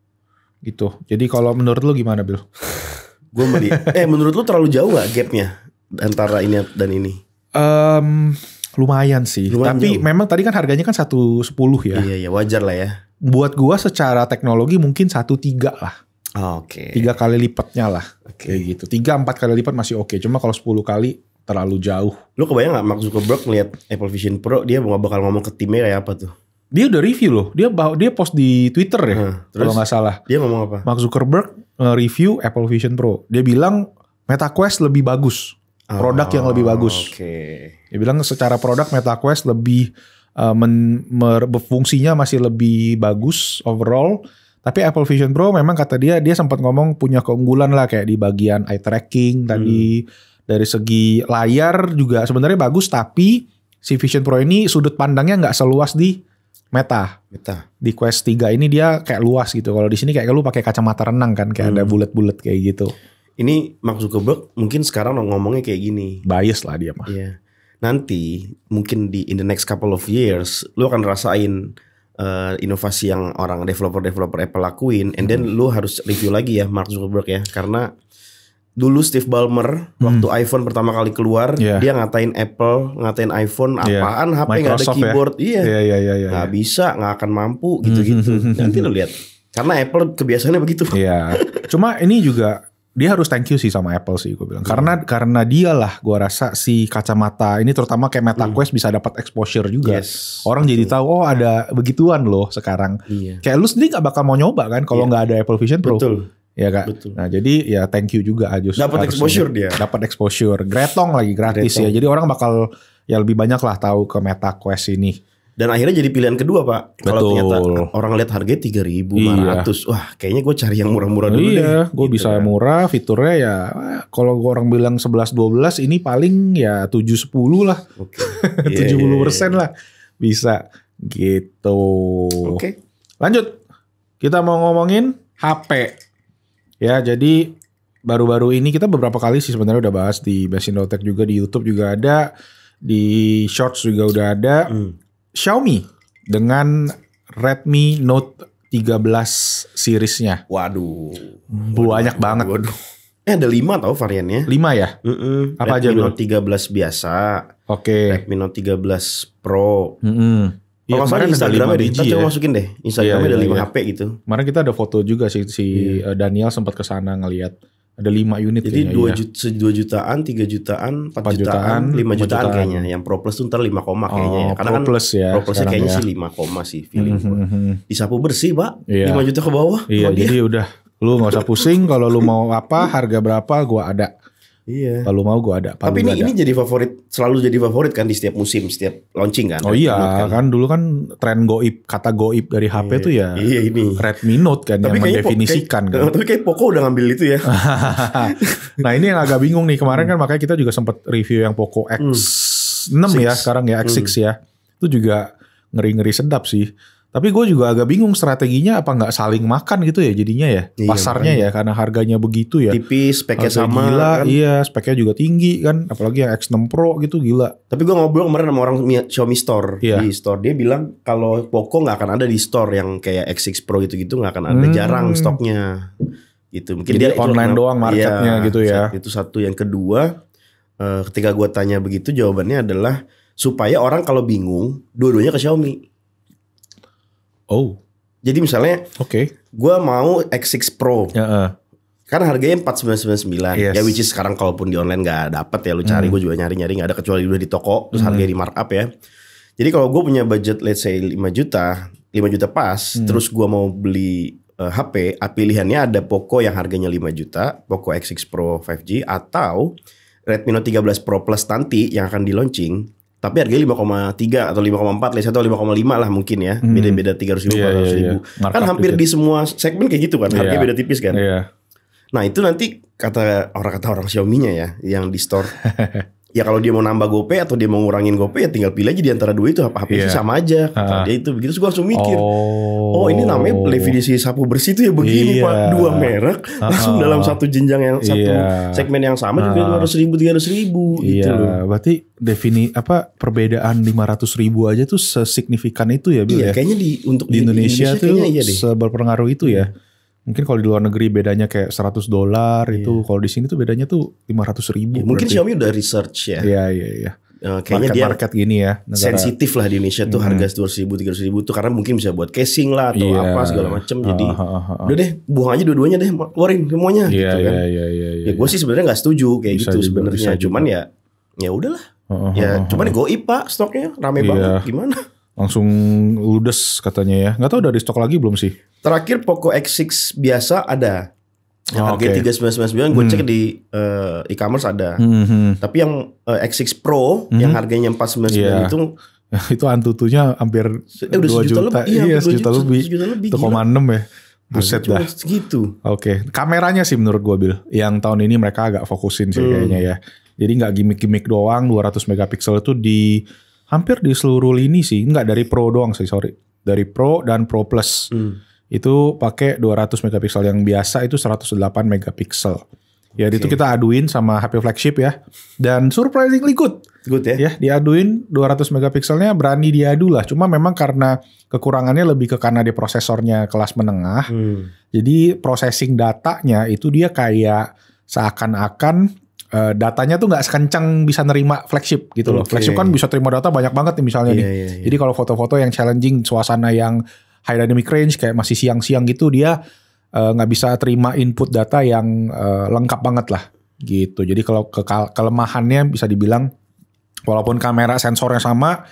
gitu. Jadi kalau menurut lu gimana, Bill? gue melihat eh menurut lu terlalu jauh gak gapnya antara ini dan ini? Um, lumayan sih. Lumayan Tapi jauh. memang tadi kan harganya kan satu sepuluh ya. Iya, iya wajar lah ya. Buat gua secara teknologi mungkin satu tiga lah. Oh, oke. Okay. Tiga kali lipatnya lah. Oke. Okay. gitu. Tiga empat kali lipat masih oke. Okay. Cuma kalau sepuluh kali terlalu jauh. Lu kebayang gak Mark Zuckerberg ngeliat Apple Vision Pro dia gak bakal ngomong ke timnya kayak apa tuh? dia udah review loh. Dia bawa dia post di Twitter ya, hmm, kalau nggak salah. Dia ngomong apa? Mark Zuckerberg eh, review Apple Vision Pro. Dia bilang Meta Quest lebih bagus. Oh, produk yang lebih bagus. Oke. Okay. Dia bilang secara produk Meta Quest lebih uh, men, mer, fungsinya masih lebih bagus overall. Tapi Apple Vision Pro memang kata dia dia sempat ngomong punya keunggulan lah kayak di bagian eye tracking tadi hmm. dari segi layar juga sebenarnya bagus tapi si Vision Pro ini sudut pandangnya nggak seluas di Meta. Meta. Di Quest 3 ini dia kayak luas gitu. Kalau di sini kayak lu pakai kacamata renang kan, kayak hmm. ada bulat-bulat kayak gitu. Ini Mark Zuckerberg mungkin sekarang ngomongnya kayak gini. Bias lah dia mah. Iya. Nanti mungkin di in the next couple of years lu akan rasain uh, inovasi yang orang developer-developer Apple lakuin and then hmm. lu harus review lagi ya Mark Zuckerberg ya karena dulu Steve Ballmer hmm. waktu iPhone pertama kali keluar yeah. dia ngatain Apple ngatain iPhone iya. apaan yeah. HP nggak ada ya? keyboard ya? iya yeah, yeah, yeah, yeah, nggak yeah. bisa nggak akan mampu hmm, gitu-gitu hmm, hmm, nanti lo lihat karena Apple kebiasaannya begitu iya yeah. cuma ini juga dia harus thank you sih sama Apple sih gue bilang hmm. karena iya. karena dialah gue rasa si kacamata ini terutama kayak MetaQuest hmm. bisa dapat exposure juga yes, orang betul. jadi tahu oh ada begituan loh sekarang yeah. kayak lu sendiri gak bakal mau nyoba kan kalau iya. nggak yeah. ada Apple Vision Pro betul Ya kak. Betul. Nah jadi ya thank you juga Ajus. Dapat exposure dia. Dapat exposure. Gretong lagi gratis ya. Gretong. ya. Jadi orang bakal ya lebih banyak lah tahu ke Meta Quest ini. Dan akhirnya jadi pilihan kedua pak. Kalau ternyata orang lihat harga tiga ribu iya. wah kayaknya gue cari yang murah-murah dulu. Iya, gue gitu bisa kan. murah, fiturnya ya. Kalau gue orang bilang sebelas dua belas, ini paling ya tujuh sepuluh lah, iya, iya, iya, tujuh puluh persen lah bisa gitu. Oke, okay. lanjut kita mau ngomongin HP. Ya, jadi baru-baru ini kita beberapa kali sih sebenarnya udah bahas di Basin Tech juga di YouTube juga ada, di Shorts juga udah ada. Hmm. Xiaomi dengan Redmi Note 13 seriesnya. Waduh. Banyak waduh, banget. Waduh. Eh ada lima tau variannya. Lima ya? Mm -mm. Apa Redmi aja Note 13 biasa. Oke. Okay. Redmi Note 13 Pro. Mm -mm. Iya, ya, Iya, kemarin Instagramnya ada 5 biji ya. coba masukin deh. Instagramnya ya, ada iya, 5 ya. HP gitu. Kemarin kita ada foto juga sih si ya. Daniel sempat ke sana ngelihat ada 5 unit Jadi kayaknya, 2 juta, ya. 2 jutaan, 3 jutaan, 4, 4 jutaan, 5 jutaan, jutaan kayaknya. Yang Pro Plus tuh ntar 5 koma oh, kayaknya ya. Oh, Karena Pro kan Plus ya. Pro Plusnya kayaknya ya. sih 5 koma sih hmm, feeling mm -hmm. Disapu bersih, Pak. ya. 5 juta ke bawah. Iya, jadi udah lu gak usah pusing kalau lu mau apa harga berapa gua ada Iya. Kalau mau gue ada. Tapi ini ada. ini jadi favorit, selalu jadi favorit kan di setiap musim, setiap launching kan. Oh iya, kan, kan dulu kan tren goib, kata goib dari HP iya, tuh ya. Iya ini. Redmi Note kan tapi yang mendefinisikan po, kayak, kan. Tapi kayak Poco udah ngambil itu ya. nah ini yang agak bingung nih kemarin kan makanya kita juga sempat review yang Poco X6 hmm. ya sekarang ya X6 hmm. ya. Itu juga ngeri-ngeri sedap sih tapi gue juga agak bingung strateginya apa nggak saling makan gitu ya jadinya ya iya, pasarnya makanya. ya karena harganya begitu ya. Tipis, speknya Harga sama. Gila, kan. iya speknya juga tinggi kan, apalagi yang X6 Pro gitu gila. Tapi gue ngobrol kemarin sama orang Xiaomi Store iya. di store dia bilang kalau Poco nggak akan ada di store yang kayak X6 Pro gitu-gitu nggak akan ada, hmm. jarang stoknya gitu. Mungkin Jadi dia online itu, doang marketnya iya, gitu ya. Itu satu yang kedua, eh, ketika gue tanya begitu jawabannya adalah supaya orang kalau bingung dua-duanya ke Xiaomi. Oh. Jadi misalnya, oke, okay. gue mau X6 Pro. Ya, uh. Kan harganya 4999 yes. ya which is sekarang kalaupun di online nggak dapet ya lu cari hmm. gue juga nyari-nyari nggak ada kecuali udah di toko terus hmm. harganya di markup ya. Jadi kalau gue punya budget let's say 5 juta, 5 juta pas, hmm. terus gue mau beli uh, eh, HP, ah, pilihannya ada Poco yang harganya 5 juta, Poco X6 Pro 5G atau Redmi Note 13 Pro Plus nanti yang akan di launching tapi harganya tiga atau lima koma 5,4 lah koma lima lah mungkin ya hmm. beda beda ratus ribu yeah, iya, iya, 400 ribu yeah, yeah. kan hampir juga. Gitu. di semua segmen kayak gitu kan harganya yeah. beda tipis kan yeah. nah itu nanti kata orang kata orang Xiaomi-nya ya yang di store ya kalau dia mau nambah GoPay atau dia mau ngurangin GoPay ya tinggal pilih aja di antara dua itu apa HP yeah. sama aja kata ah. ya dia itu begitu langsung mikir oh, oh ini namanya definisi sapu bersih itu ya begini yeah. pak dua merek uh. langsung dalam satu jenjang yang satu yeah. segmen yang sama juga dua ah. ratus ribu tiga ratus ribu yeah. gitu iya. loh berarti defini apa perbedaan lima ratus ribu aja tuh sesignifikan itu ya Bil, iya, ya kayaknya di untuk di, di Indonesia, Indonesia tuh iya seberpengaruh itu ya Mungkin kalau di luar negeri bedanya kayak 100 dolar yeah. itu, kalau di sini tuh bedanya tuh 500 ribu. Yeah, mungkin Xiaomi udah research ya. Iya, iya, iya. Eh, kayaknya market, dia market gini ya sensitif lah di Indonesia tuh hmm. harga dua ribu tiga ribu tuh karena mungkin bisa buat casing lah atau yeah. apa segala macem jadi uh, uh, uh, udah deh buang aja dua-duanya deh keluarin semuanya yeah, gitu iya, kan Iya, iya, iya. ya gue yeah. sih sebenarnya nggak setuju kayak bisa gitu sebenarnya cuman ya ya udahlah uh, ya uh, uh, cuman gue ipa stoknya rame iya. banget gimana langsung ludes katanya ya nggak udah di stok lagi belum sih Terakhir Poco X6 biasa ada. Yang oh, tiga sembilan sembilan sembilan, gue hmm. cek di uh, e-commerce ada. Hmm. Tapi yang uh, eh, X6 Pro hmm. yang harganya empat sembilan sembilan iya. itu itu antutunya hampir eh, 2 juta, juta lebih, iya, sejuta, sejuta lebih, juta lebih 1,6 ya. Nah, Buset dah. Segitu. Oke, okay. kameranya sih menurut gue Bil. Yang tahun ini mereka agak fokusin sih hmm. kayaknya ya. Jadi nggak gimmick-gimmick doang, 200 megapiksel itu di hampir di seluruh lini sih, nggak dari Pro doang sih, sorry. Dari Pro dan Pro Plus. Hmm itu pakai 200 megapiksel yang biasa itu 108 megapiksel. Ya okay. itu kita aduin sama HP flagship ya. Dan surprisingly good. Good ya. Ya, diaduin 200 megapikselnya berani diadu lah. Cuma memang karena kekurangannya lebih ke karena di prosesornya kelas menengah. Hmm. Jadi processing datanya itu dia kayak seakan-akan uh, datanya tuh nggak sekencang bisa nerima flagship gitu loh. Flagship kan bisa terima data banyak banget nih misalnya yeah, nih. Yeah, yeah. Jadi kalau foto-foto yang challenging, suasana yang high dynamic range kayak masih siang-siang gitu dia eh, nggak uh, bisa terima input data yang uh, lengkap banget lah gitu. Jadi kalau ke kelemahannya bisa dibilang walaupun kamera sensornya sama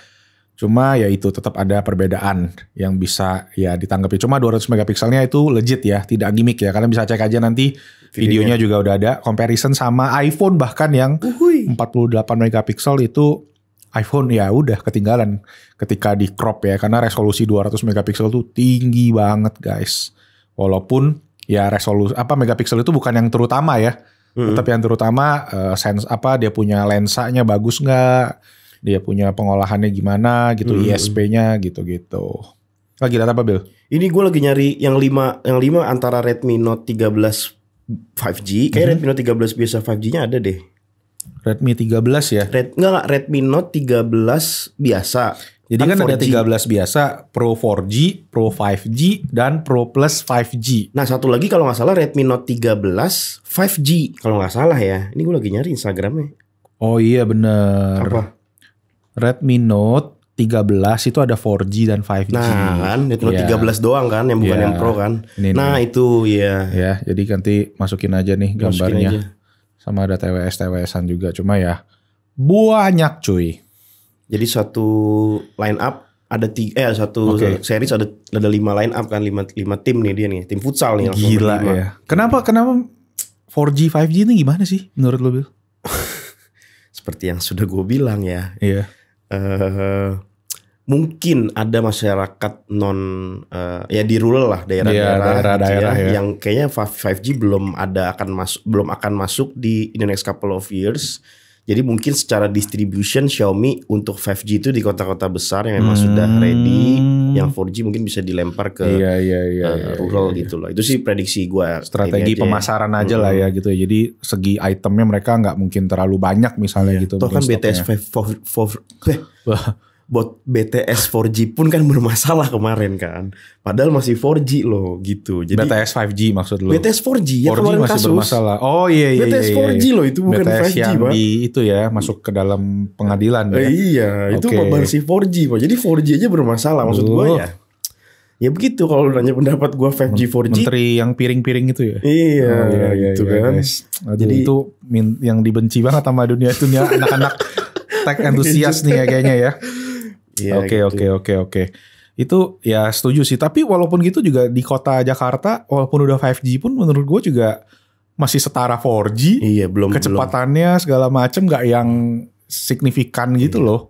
cuma ya itu tetap ada perbedaan yang bisa ya ditanggapi. Cuma 200 megapikselnya itu legit ya, tidak gimmick ya. Kalian bisa cek aja nanti videonya, videonya juga udah ada comparison sama iPhone bahkan yang Uhuy. 48 megapiksel itu iPhone ya udah ketinggalan ketika di crop ya karena resolusi 200 megapiksel tuh tinggi banget guys. Walaupun ya resolusi apa megapiksel itu bukan yang terutama ya. Mm -hmm. Tapi yang terutama uh, eh, sense apa dia punya lensanya bagus nggak? Dia punya pengolahannya gimana gitu, mm -hmm. ISP-nya gitu-gitu. Lagi data apa Bill? Ini gue lagi nyari yang 5 yang 5 antara Redmi Note 13 5G, kayak -hmm. Redmi Note 13 biasa 5G-nya ada deh. Redmi 13 ya? Red, enggak, enggak, Redmi Note 13 biasa. Jadi kan, kan 4G. ada 13 biasa, Pro 4G, Pro 5G, dan Pro Plus 5G. Nah satu lagi kalau nggak salah Redmi Note 13 5G. Kalau nggak salah ya, ini gue lagi nyari Instagramnya. Oh iya bener. Apa? Redmi Note 13 itu ada 4G dan 5G. Nah kan, Redmi Note yeah. Iya. 13 doang kan, yang bukan yeah. yang Pro kan. Ini, nah ini. itu ya. Yeah. Ya, jadi nanti masukin aja nih masukin gambarnya. Aja sama ada TWS TWSan juga cuma ya banyak cuy jadi satu line up ada tiga eh satu okay. series ada ada lima line up kan lima lima tim nih dia nih tim futsal nih gila ya kenapa kenapa 4G 5G ini gimana sih menurut lo bil seperti yang sudah gue bilang ya iya yeah. uh, mungkin ada masyarakat non uh, ya di rural lah daerah-daerah iya, daerah, daerah, gitu ya, ya, yang kayaknya 5G belum ada akan masuk belum akan masuk di in the next couple of years. Jadi mungkin secara distribution Xiaomi untuk 5G itu di kota-kota besar yang memang hmm. sudah ready, yang 4G mungkin bisa dilempar ke iya, iya, iya, uh, rural iya, iya. gitu loh. Itu sih prediksi gue. Strategi aja ya. pemasaran aja lah ya gitu. ya Jadi segi itemnya mereka nggak mungkin terlalu banyak misalnya iya. gitu. Toh kan BTS 5, 4, 4, buat BTS 4G pun kan bermasalah kemarin kan. Padahal masih 4G loh gitu. Jadi BTS 5G maksud lo. BTS 4G ya 4G masih kasus. bermasalah. Oh iya iya BTS iya, iya, 4G loh itu bukan BTS 5G, yang Pak. di itu ya masuk ke dalam pengadilan ya. iya, itu okay. masih 4G, Pak. Jadi 4G aja bermasalah maksud gue ya. Ya begitu kalau nanya pendapat gue 5G 4G. Menteri yang piring-piring itu ya. Iya, oh, iya, iya gitu iya, kan. Guys. Aduh, Jadi itu yang dibenci banget sama dunia dunia anak-anak tech antusias nih ya kayaknya ya. Iya, oke oke gitu. oke oke. Itu ya setuju sih. Tapi walaupun gitu juga di kota Jakarta, walaupun udah 5G pun menurut gue juga masih setara 4G. Iya belum. Kecepatannya belum. segala macem nggak yang signifikan gitu iya. loh.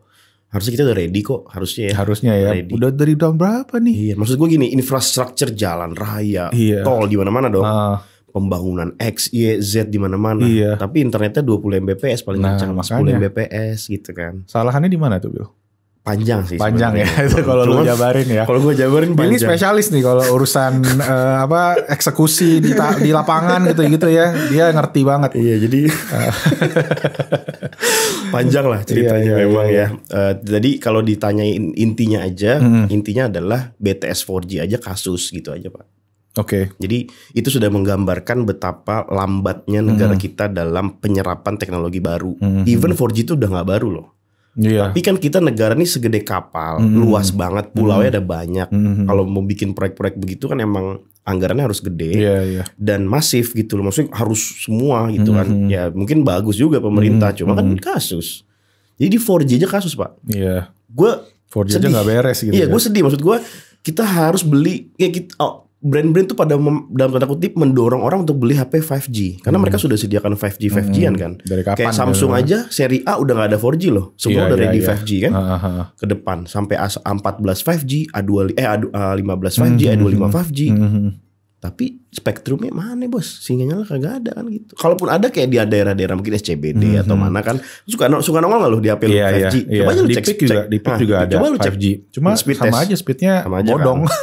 Harusnya kita udah ready kok, harusnya ya. Harusnya ya. Ready. Udah dari tahun berapa nih? Iya, maksud gue gini, infrastruktur jalan raya, iya. tol di mana-mana dong. Uh. Pembangunan X, Y, Z di mana-mana. Iya. Tapi internetnya 20 Mbps paling nah, kencang nah, dua 10 Mbps gitu kan. Salahannya di mana tuh, Bill? panjang sih panjang ya itu kalau lu jabarin ya kalau gue jabarin panjang. ini spesialis nih kalau urusan uh, apa eksekusi di, di lapangan gitu gitu ya dia ngerti banget iya jadi eh. panjang lah ceritanya iya, iya, memang iya. ya uh, jadi kalau ditanyain intinya aja hmm. intinya adalah BTS 4G aja kasus gitu aja pak Oke. Okay. Jadi itu sudah menggambarkan betapa lambatnya negara -hmm. kita dalam penyerapan teknologi baru. -hmm. Even 4G itu udah nggak baru loh. Iya. Tapi kan kita negara ini segede kapal, mm -hmm. luas banget, mm-hmm. pulaunya mm -hmm. ada banyak. Mm -hmm. Kalau mau bikin proyek-proyek begitu kan emang anggarannya harus gede yeah, yeah. dan masif gitu loh. Maksudnya harus semua gitu mm -hmm. kan. Mm-hmm. Ya mungkin bagus juga pemerintah, mm -hmm. cuma kan mm-hmm. kasus. Jadi di 4G aja kasus pak. Iya. Yeah. Gue 4G sedih. aja gak beres gitu. Iya, ya. gue sedih. Maksud gue kita harus beli. kayak kita, oh, brand-brand tuh pada mem, dalam tanda kutip mendorong orang untuk beli HP 5G karena hmm. mereka sudah sediakan 5G 5G-an hmm. kan. Dari kapan? Kayak gitu? Samsung dari aja seri A udah nggak ada 4G loh. Semua yeah, udah yeah, ready yeah. Iya. 5G kan. Ke depan sampai A14 5G, A2 eh A15 5G, hmm. A25 5G. Hmm. hmm tapi spektrumnya mana bos sinyalnya kagak ada kan gitu kalaupun ada kayak di daerah-daerah mungkin SCBD mm-hmm. atau mhm. mana kan suka suka nongol nggak lu di apel yeah, 5G yeah, coba yeah. lu cek, cek juga di juga ada coba lu cek 5G cuma speed sama test. aja speednya sama aja bodong kan.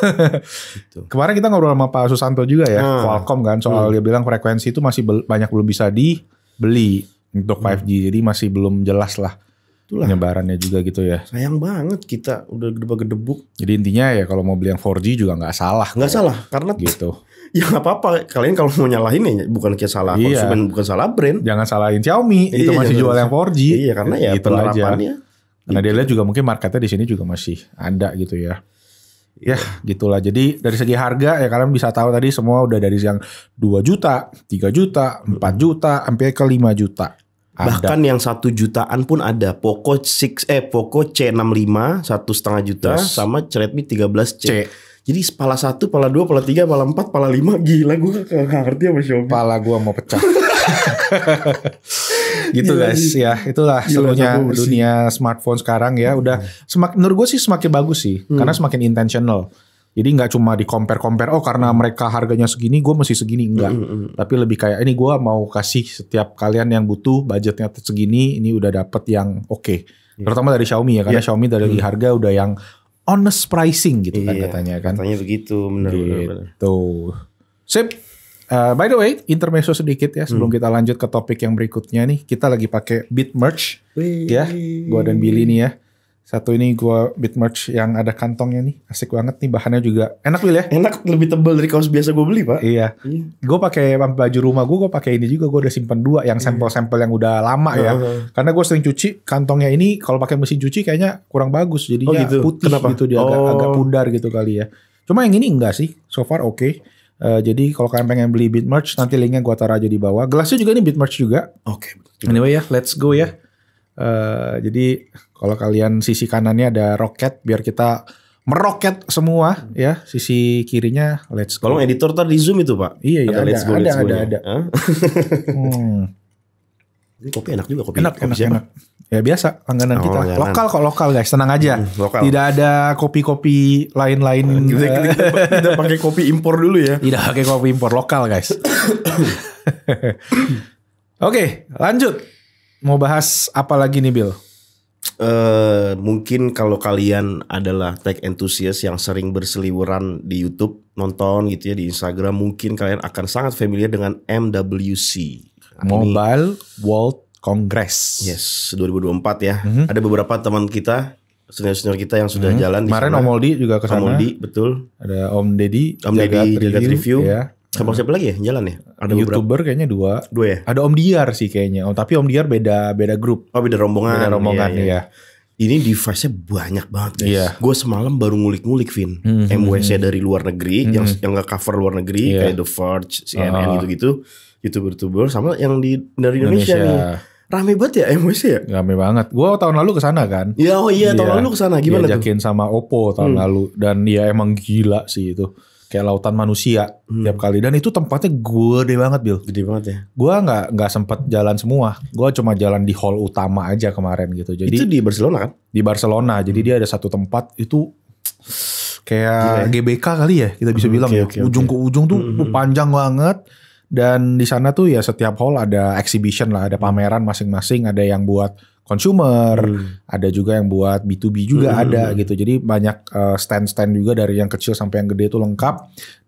Gitu. kemarin kita ngobrol sama Pak Susanto juga ya hmm. Qualcomm kan soal hmm. dia bilang frekuensi itu masih banyak belum bisa dibeli untuk 5G hmm. jadi masih belum jelas lah Itulah. penyebarannya juga gitu ya. Sayang banget kita udah gedebuk gedebuk. Jadi intinya ya kalau mau beli yang 4G juga nggak salah. Nggak salah karena gitu ya nggak apa-apa. Kalian kalau mau nyalahin ya bukan kayak salah iya. konsumen, bukan salah brand. Jangan salahin Xiaomi, gitu, iya, itu masih jual yang 4G. Iya, karena ya gitu penerapannya. Aja. Karena gitu. dia lihat juga mungkin marketnya di sini juga masih ada gitu ya. Ya gitulah. Jadi dari segi harga ya kalian bisa tahu tadi semua udah dari yang 2 juta, 3 juta, 4 juta, sampai ke 5 juta. Ada. Bahkan yang satu jutaan pun ada. Poco 6 eh Poco C65 satu setengah juta yes. sama Redmi 13C. C. Jadi kepala satu, kepala dua, kepala tiga, kepala empat, kepala lima, gila gue gak ngerti apa Xiaomi. Kepala gue mau pecah. gitu gila, guys ya itulah gila, serunya dunia smartphone sekarang ya udah hmm. semakin menurut gue sih semakin bagus sih hmm. karena semakin intentional jadi nggak cuma di compare compare oh karena hmm. mereka harganya segini gue masih segini enggak hmm, -hmm. tapi lebih kayak ini gue mau kasih setiap kalian yang butuh budgetnya segini ini udah dapet yang oke okay. Iya. yeah. terutama dari Xiaomi ya karena yeah. Xiaomi dari mm. harga udah yang honest pricing gitu kan iya, katanya kan. Katanya begitu, benar gitu. benar. Tuh. Sip. Uh, by the way, intermezzo sedikit ya sebelum hmm. kita lanjut ke topik yang berikutnya nih. Kita lagi pakai Merch Wee. ya, gua dan Billy nih ya. Satu ini gue bit merch yang ada kantongnya nih, asik banget nih bahannya juga. Enak Will ya? Enak, lebih tebel dari kaos biasa gue beli pak. Iya. iya. Gue pakai baju rumah gue, gue pakai ini juga. Gue udah simpen dua yang iya. sampel-sampel yang udah lama ya. Uh Karena gue sering cuci kantongnya ini, kalau pakai mesin cuci kayaknya kurang bagus. jadi oh gitu. putih Kenapa? gitu, dia oh. agak, pudar gitu kali ya. Cuma yang ini enggak sih, so far oke. Okay. Uh, eh, jadi kalau kalian pengen beli Bit merch nanti linknya gua taruh aja di bawah. Gelasnya juga ini Bit merch juga. Oke. Okay, anyway ya, let's go ya. Uh, jadi kalau kalian sisi kanannya ada roket biar kita meroket semua hmm. ya sisi kirinya let's go. editor tadi di zoom itu pak. Iya iya ada ada let's go, ada let's go ada, ya. ada. hmm. Ini kopi enak juga kopi. Enak kopi enak, siapa? enak. Ya biasa langganan oh, kita. Langganan. Lokal kok lokal guys, tenang aja. Hmm, lokal. Tidak ada kopi-kopi lain-lain. Kita, eh, kita, kita pakai kopi impor dulu ya. Tidak pakai kopi impor lokal guys. Oke, lanjut. Mau bahas apa lagi nih Bill? Uh, mungkin kalau kalian adalah tech enthusiast yang sering berseliweran di YouTube, nonton gitu ya di Instagram, mungkin kalian akan sangat familiar dengan MWC. Mobile Ini, World Congress. Yes, 2024 ya. Mm -hmm. Ada beberapa teman kita senior-senior kita yang sudah hmm. jalan. Kemarin Om Oldi juga ke sana. Om Oldi, betul. Ada Om Deddy Om Deddy review. review. Ya. Sama siapa lagi ya? Jalan ya? Ada YouTuber beberapa? kayaknya dua. Dua ya? Ada Om Diar sih kayaknya. Oh, tapi Om Diar beda beda grup. Oh, beda rombongan. Beda rombongan iya, iya. ya. Ini device-nya banyak banget guys. Iya. Gue semalam baru ngulik-ngulik Vin. Mm -hmm. MWC dari luar negeri mm -hmm. yang yang nggak cover luar negeri yeah. kayak The Verge, CNN uh. Ah. gitu-gitu, YouTuber-YouTuber sama yang di dari Indonesia, Indonesia. nih rame banget ya MWC ya? Rame banget. Gue tahun lalu ke sana kan. Ya, oh iya, yeah. tahun iya. lalu ke sana gimana Diajakin tuh? sama Oppo tahun hmm. lalu dan ya emang gila sih itu kayak lautan manusia hmm. tiap kali dan itu tempatnya gede banget Bill gede banget ya gue nggak nggak sempet jalan semua gue cuma jalan di hall utama aja kemarin gitu jadi itu di Barcelona kan di Barcelona hmm. jadi dia ada satu tempat itu kayak Gila. Ya. GBK kali ya kita bisa hmm, bilang okay, ya okay, ujung ke ujung tuh hmm, hmm, hmm. panjang banget dan di sana tuh ya setiap hall ada exhibition lah ada hmm. pameran masing-masing ada yang buat consumer, hmm. ada juga yang buat B2B juga hmm. hmm ada hmm. gitu. Jadi banyak eh, stand-stand uh, juga dari yang kecil sampai yang gede itu lengkap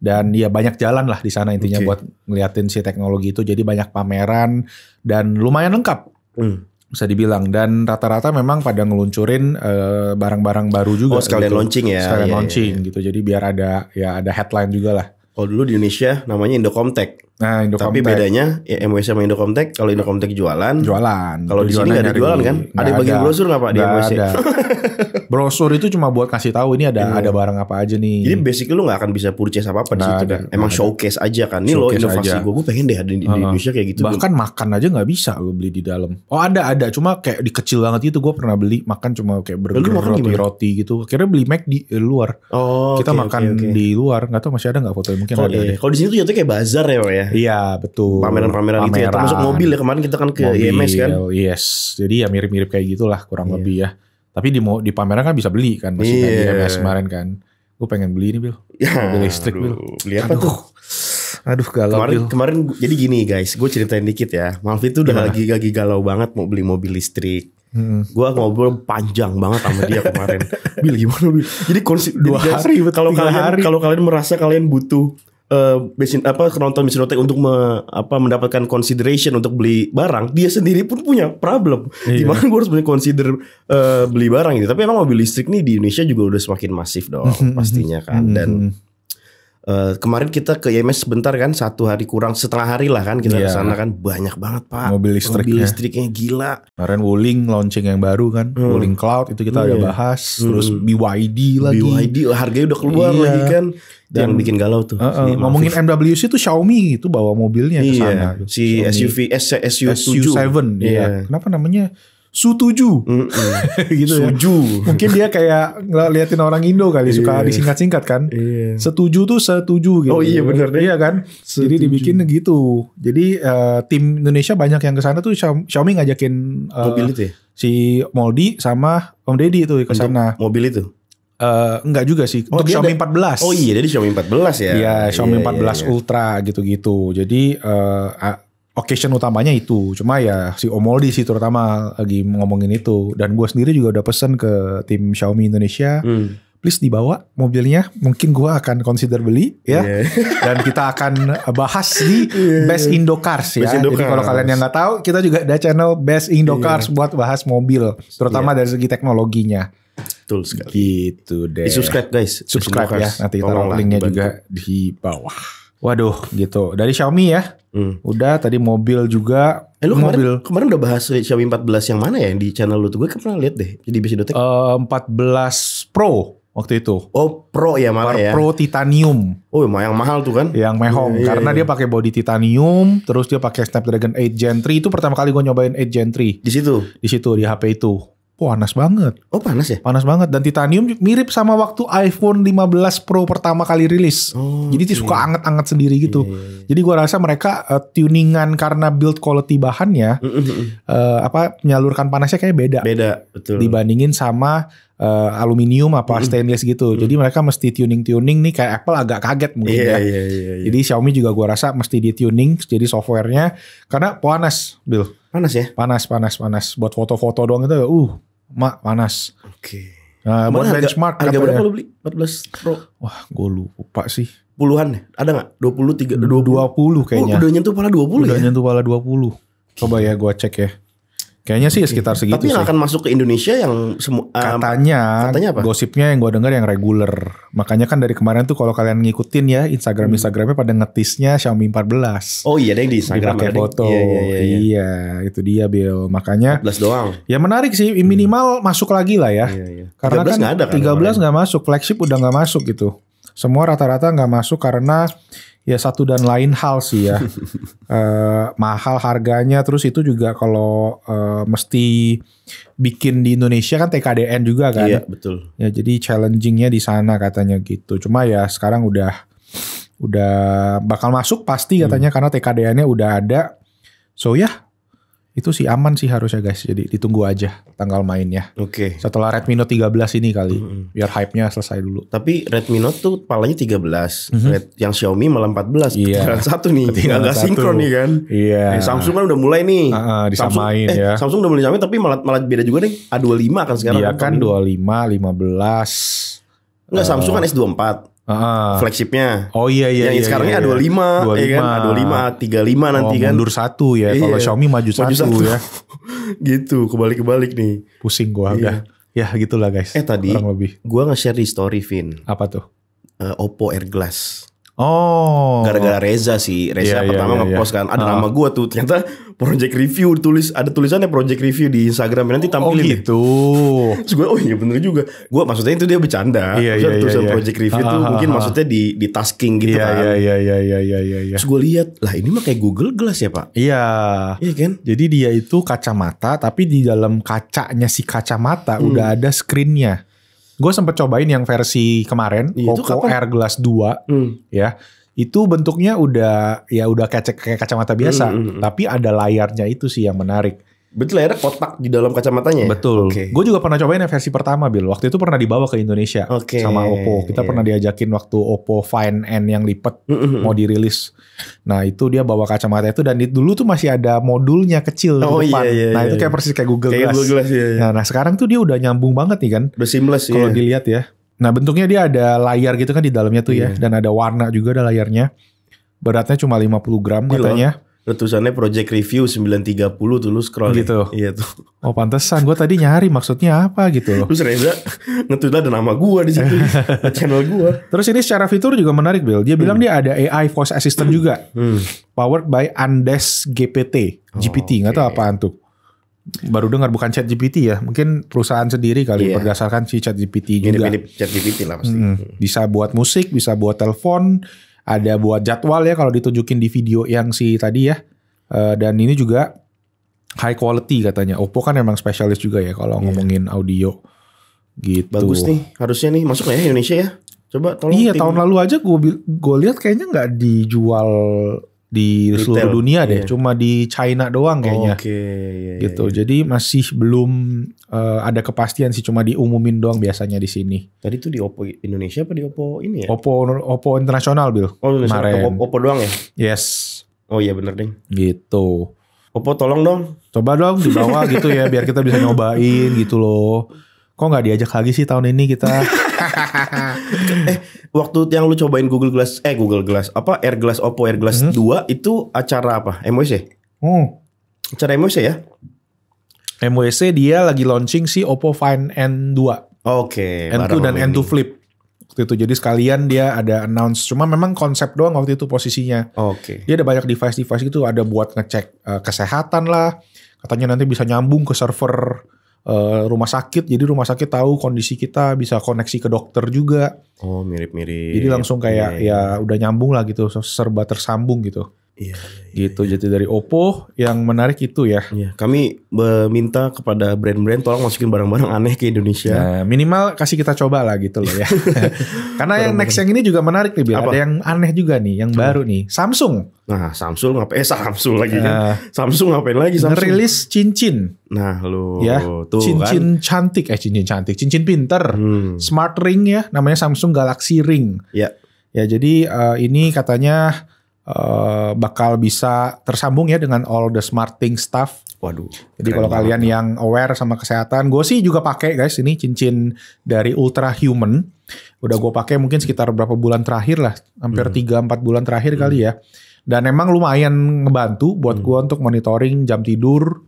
dan ya banyak jalan lah di sana intinya okay. buat ngeliatin si teknologi itu. Jadi banyak pameran dan lumayan lengkap. Hmm bisa dibilang dan rata-rata memang pada ngeluncurin eh, barang-barang uh, baru juga. Oh sekalian gitu. launching ya. Sekalian iya, iya, launching iya. gitu. Jadi biar ada ya ada headline juga lah. Kalau oh, dulu di Indonesia namanya Indocomtech. Nah, Indocomtech. Tapi bedanya ya MWC sama Indocomtech, kalau Indocomtech jualan, jualan. Kalau di sini nggak ada jualan kan? Gak ada bagian brosur nggak Pak di MWC? Ya? Ada. brosur itu cuma buat kasih tahu ini ada ini. Iya. ada barang apa aja nih. Jadi basic lu nggak akan bisa purchase apa apa di situ kan. Emang gak showcase aja kan. Ini lo inovasi gue, gue pengen deh ada di, di Indonesia kayak gitu. Bahkan dulu. makan aja nggak bisa lo beli di dalam. Oh ada ada, cuma kayak di kecil banget itu gue pernah beli makan cuma kayak burger, makan roti, gimana? roti gitu. Akhirnya beli Mac di eh, luar. Oh, kita okay, makan di luar. Nggak tahu masih ada nggak fotonya mungkin ada. Iya, kalau di sini tuh jatuh kayak bazar ya, ya. Ya? Iya, betul. Pameran-pameran gitu ya. Termasuk mobil ya kemarin kita kan ke mobil, IMS e kan. Yes. Jadi ya mirip-mirip kayak gitulah kurang yeah. lebih ya. Tapi di di pameran kan bisa beli kan masih yeah. di IMS kemarin kan. Gue pengen beli ini Bil. Ya, mobil listrik Bil. Beli apa aduh. tuh? Aduh galau kemarin, Bil. Kemarin jadi gini guys, gue ceritain dikit ya. Malfi itu udah lagi lagi galau banget mau beli mobil listrik. Hmm. Gue ngobrol panjang banget sama dia kemarin. Bil gimana Bil? Jadi konsep dua hari, kalau kalian kalau kalian merasa kalian butuh Uh, apa apa mesin Bisinotek untuk me, apa mendapatkan consideration untuk beli barang dia sendiri pun punya problem iya. gimana gue harus punya consider uh, eh, beli barang gitu tapi emang mobil listrik nih di Indonesia juga udah semakin masif dong pastinya kan dan hmm. Uh, kemarin kita ke IMS sebentar kan, satu hari kurang setengah hari lah kan kita yeah. ke iya. kan banyak banget pak. Mobil listriknya. Mobil listriknya gila. Kemarin Wuling launching yang baru kan, hmm. Wuling Cloud itu kita hmm. udah iya. bahas. Hmm. Terus BYD lagi. BYD harganya udah keluar yeah. lagi kan. Dan, yang bikin galau tuh. Uh, uh, si ngomongin MWC itu Xiaomi itu bawa mobilnya ke iya, sana. Si Xiaomi. SUV S SU7. SU7 ya. Yeah. Kenapa namanya? sutuju mm gitu ya. suju ya. mungkin dia kayak ngeliatin orang Indo kali suka iya. disingkat-singkat kan iya. setuju tuh setuju gitu oh iya bener deh iya kan setuju. jadi dibikin gitu jadi uh, tim Indonesia banyak yang ke sana tuh Xiaomi ngajakin uh, mobil itu ya? si Moldi sama Om Deddy itu ke sana mobil itu Uh, enggak juga sih. Oh, untuk Xiaomi ada, 14. Oh iya, jadi Xiaomi 14 ya. Iya, Xiaomi iya, 14 iya, iya. Ultra gitu-gitu. Jadi uh, occasion utamanya itu. Cuma ya si Omoldi sih terutama lagi ngomongin itu. Dan gue sendiri juga udah pesen ke tim Xiaomi Indonesia. Hmm. Please dibawa mobilnya, mungkin gue akan consider beli ya, yeah. dan kita akan bahas di yeah. Iya. Best Indo Cars ya. Indo Jadi kalau kalian yang nggak tahu, kita juga ada channel Best Indo yeah. Cars buat bahas mobil, terutama yeah. dari segi teknologinya. Betul sekali. Gitu deh. Di subscribe guys. Subscribe ya. Nanti kita linknya juga di bawah. Waduh gitu. Dari Xiaomi ya. Hmm. Udah tadi mobil juga. Eh lu kemarin, mobil. kemarin udah bahas Xiaomi 14 yang mana ya di channel lu tuh gue pernah liat deh Jadi bisa Besidotek. Uh, eh, 14 Pro waktu itu. Oh, Pro ya malah ya. Pro titanium. Oh, yang mahal tuh kan? Yang mehong yeah, iya, karena yeah. dia pakai body titanium, terus dia pakai Snapdragon 8 Gen 3 itu pertama kali gue nyobain 8 Gen 3. Di situ. Di situ di HP itu panas banget. Oh panas ya? Panas banget dan titanium mirip sama waktu iPhone 15 Pro pertama kali rilis. Oh, Jadi okay. suka anget-anget sendiri gitu. Yeah. Iya, iya. Jadi gua rasa mereka uh, tuningan karena build quality bahannya uh, apa menyalurkan panasnya kayak beda. Beda, betul. Dibandingin sama uh, aluminium apa stainless gitu. Jadi mereka mesti tuning-tuning nih kayak Apple agak kaget mungkin yeah, ya. Yeah, yeah, yeah. Jadi Xiaomi juga gua rasa mesti di-tuning jadi softwarenya karena panas, Bill. Panas ya? Panas, panas, panas. Buat foto-foto doang itu uh mak panas. Oke. Okay. Nah, buat benchmark harga berapa lo beli 14 Pro? Wah, gue lupa sih. Puluhan ya? Ada nggak? 20 30, 20. 20 kayaknya. Oh, udah nyentuh pala 20 udah ya. Udah nyentuh pala 20. Coba ya gue cek ya. Kayaknya sih sekitar segitu. Tapi yang sih. akan masuk ke Indonesia yang semua katanya, katanya apa? gosipnya yang gue dengar yang reguler. Makanya kan dari kemarin tuh kalau kalian ngikutin ya Instagram hmm. Instagramnya pada ngetisnya Xiaomi 14. Oh iya deh di Instagram pakai foto. Ya, iya, iya, iya, iya. iya itu dia Bill. Makanya 14 doang. Ya menarik sih minimal hmm. masuk lagi lah ya. Iya, iya. Karena 13 kan gak ada kan 13 nggak masuk, flagship udah nggak masuk gitu. Semua rata-rata nggak masuk karena ya satu dan lain hal sih ya. uh, mahal harganya terus itu juga kalau uh, mesti bikin di Indonesia kan TKDN juga kan. Iya, betul. Ya jadi challengingnya di sana katanya gitu. Cuma ya sekarang udah udah bakal masuk pasti hmm. katanya hmm. karena TKDN-nya udah ada. So ya, yeah, itu sih aman sih harusnya guys. Jadi ditunggu aja tanggal mainnya. Oke. Okay. Setelah Redmi Note 13 ini kali. Mm -hmm. Biar hype-nya selesai dulu. Tapi Redmi Note tuh palanya 13. Mm -hmm. Red, yang Xiaomi malah 14. Iya. satu nih. Ketinggalan Agak sinkron nih kan. Iya. Eh, Samsung kan udah mulai nih. Uh, uh, disamain Samsung, eh, ya. Samsung udah mulai disamain tapi malah, malah beda juga nih. A25 kan sekarang. Iya kan, kan 25, 15. Enggak, uh, Samsung kan eh. S24. Uh, flagshipnya. Oh iya iya. Yang iya, sekarang iya, iya. A25, 25. ya kan? A25, A35 nanti oh, kan. Mundur satu ya. Iya. Kalau Xiaomi maju, maju satu, satu. ya. gitu, kebalik-kebalik nih. Pusing gua iya. agak. Ya gitulah guys. Eh tadi lebih. gua nge-share di story Vin. Apa tuh? Uh, Oppo Air Glass. Oh. Gara-gara Reza sih. Reza iya, iya pertama nge iya, ngepost iya. kan. Ada uh. nama gua tuh. Ternyata project review tulis ada tulisannya project review di Instagram nanti oh, tampilin. Oh gitu. Terus gue oh iya bener juga. Gue maksudnya itu dia bercanda. Iya, iya, iya, tulisan iya. project review itu ah, ah, mungkin ah, maksudnya di di tasking gitu iya, kan. Iya iya iya iya iya iya. iya. Terus gue lihat lah ini mah kayak Google Glass ya pak. Iya. Iya kan. Jadi dia itu kacamata tapi di dalam kacanya si kacamata hmm. udah ada screennya. Gue sempet cobain yang versi kemarin, ya, Poco Air Glass 2, hmm. ya itu bentuknya udah ya udah kayak, kayak kacamata biasa, hmm, hmm, -hmm. tapi ada layarnya itu sih yang menarik. Berarti layarnya kotak di dalam kacamatanya. Ya? Betul. Okay. Gue juga pernah cobain yang versi pertama, bil, Waktu itu pernah dibawa ke Indonesia okay. sama Oppo. Kita yeah. pernah diajakin waktu Oppo Find N yang lipat mm hmm, -hmm. mau dirilis. Nah itu dia bawa kacamata itu dan di, dulu tuh masih ada modulnya kecil oh, di depan. Iya, iya, nah iya. itu kayak persis kayak Google kayak Glass. Google Glass iya, iya. Nah, nah sekarang tuh dia udah nyambung banget nih kan. Udah seamless. Kalau iya. dilihat ya. Nah bentuknya dia ada layar gitu kan di dalamnya tuh yeah. ya iya. dan ada warna juga ada layarnya. Beratnya cuma 50 gram Gila. katanya. Letusannya Project Review 930 tuh lu scroll gitu. Ya. Iya tuh. Oh pantesan gue tadi nyari maksudnya apa gitu loh. Terus Reza ngetulah ada nama gue di situ channel gue. Terus ini secara fitur juga menarik Bill. Dia bilang hmm. dia ada AI voice assistant juga. Hmm. Powered by Andes GPT. GPT nggak oh, okay. tahu apaan tuh baru dengar bukan Chat GPT ya, mungkin perusahaan sendiri kali yeah. berdasarkan si Chat GPT juga. Mirip-mirip Chat GPT lah pasti. Hmm. Bisa buat musik, bisa buat telepon, ada buat jadwal ya kalau ditunjukin di video yang si tadi ya. Eh, dan ini juga high quality katanya. Oppo kan emang spesialis juga ya kalau yeah. ngomongin audio gitu. Bagus nih, harusnya nih masuk ya Indonesia ya. Coba tolong. Iya, tim... tahun lalu aja gue gue lihat kayaknya nggak dijual di Retail. seluruh dunia deh, yeah. cuma di China doang kayaknya. Oh, oke. Okay. Iya, iya, yeah, gitu. Yeah. Jadi masih belum uh, ada kepastian sih, cuma diumumin doang biasanya di sini. Tadi tuh di Oppo Indonesia apa di Oppo ini ya? Oppo Oppo internasional, bil. Oh, kemarin. Oppo, Oppo doang ya? Yes. Oh iya bener deh. Gitu. Oppo tolong dong. Coba dong dibawa gitu ya biar kita bisa nyobain gitu loh kok nggak diajak lagi sih tahun ini kita eh waktu yang lu cobain Google Glass eh Google Glass apa Air Glass Oppo Air Glass hmm. 2 itu acara apa MWC e hmm. acara MWC e ya MWC e dia lagi launching si Oppo Find N2 oke okay, N2 dan N2 Flip waktu itu jadi sekalian dia ada announce cuma memang konsep doang waktu itu posisinya oke okay. dia ada banyak device-device itu ada buat ngecek uh, kesehatan lah katanya nanti bisa nyambung ke server Eh, rumah sakit. Jadi rumah sakit tahu kondisi kita bisa koneksi ke dokter juga. Oh mirip-mirip. Jadi langsung kayak yeah. Iya. ya udah nyambung lah gitu serba tersambung gitu. Iya, iya, iya, gitu. Iya. Jadi dari Oppo yang menarik itu ya. Iya, kami meminta kepada brand-brand tolong masukin barang-barang aneh ke Indonesia. Nah, minimal kasih kita coba lah gitu loh ya. Karena yang next yang ini juga menarik nih, Bil. Apa? ada yang aneh juga nih, yang baru nih. Samsung. Nah, Samsung ngapain? Eh, Samsung lagi kan. Nah. Samsung ngapain lagi Samsung? Rilis cincin. Nah, loh. ya, tuh kan. cincin kan. cantik eh cincin cantik, cincin pinter. Hmm. Smart ring ya, namanya Samsung Galaxy Ring. Ya. Ya, jadi uh, ini katanya Eh, bakal bisa tersambung ya dengan all the smarting stuff. Waduh. Jadi kalau kalian banget. yang aware sama kesehatan, gue sih juga pakai guys ini cincin dari Ultra Human. Udah gue pakai mungkin sekitar berapa bulan terakhir lah, hampir hmm. 3-4 bulan terakhir hmm. kali ya. Dan emang lumayan ngebantu buat hmm. gue untuk monitoring jam tidur,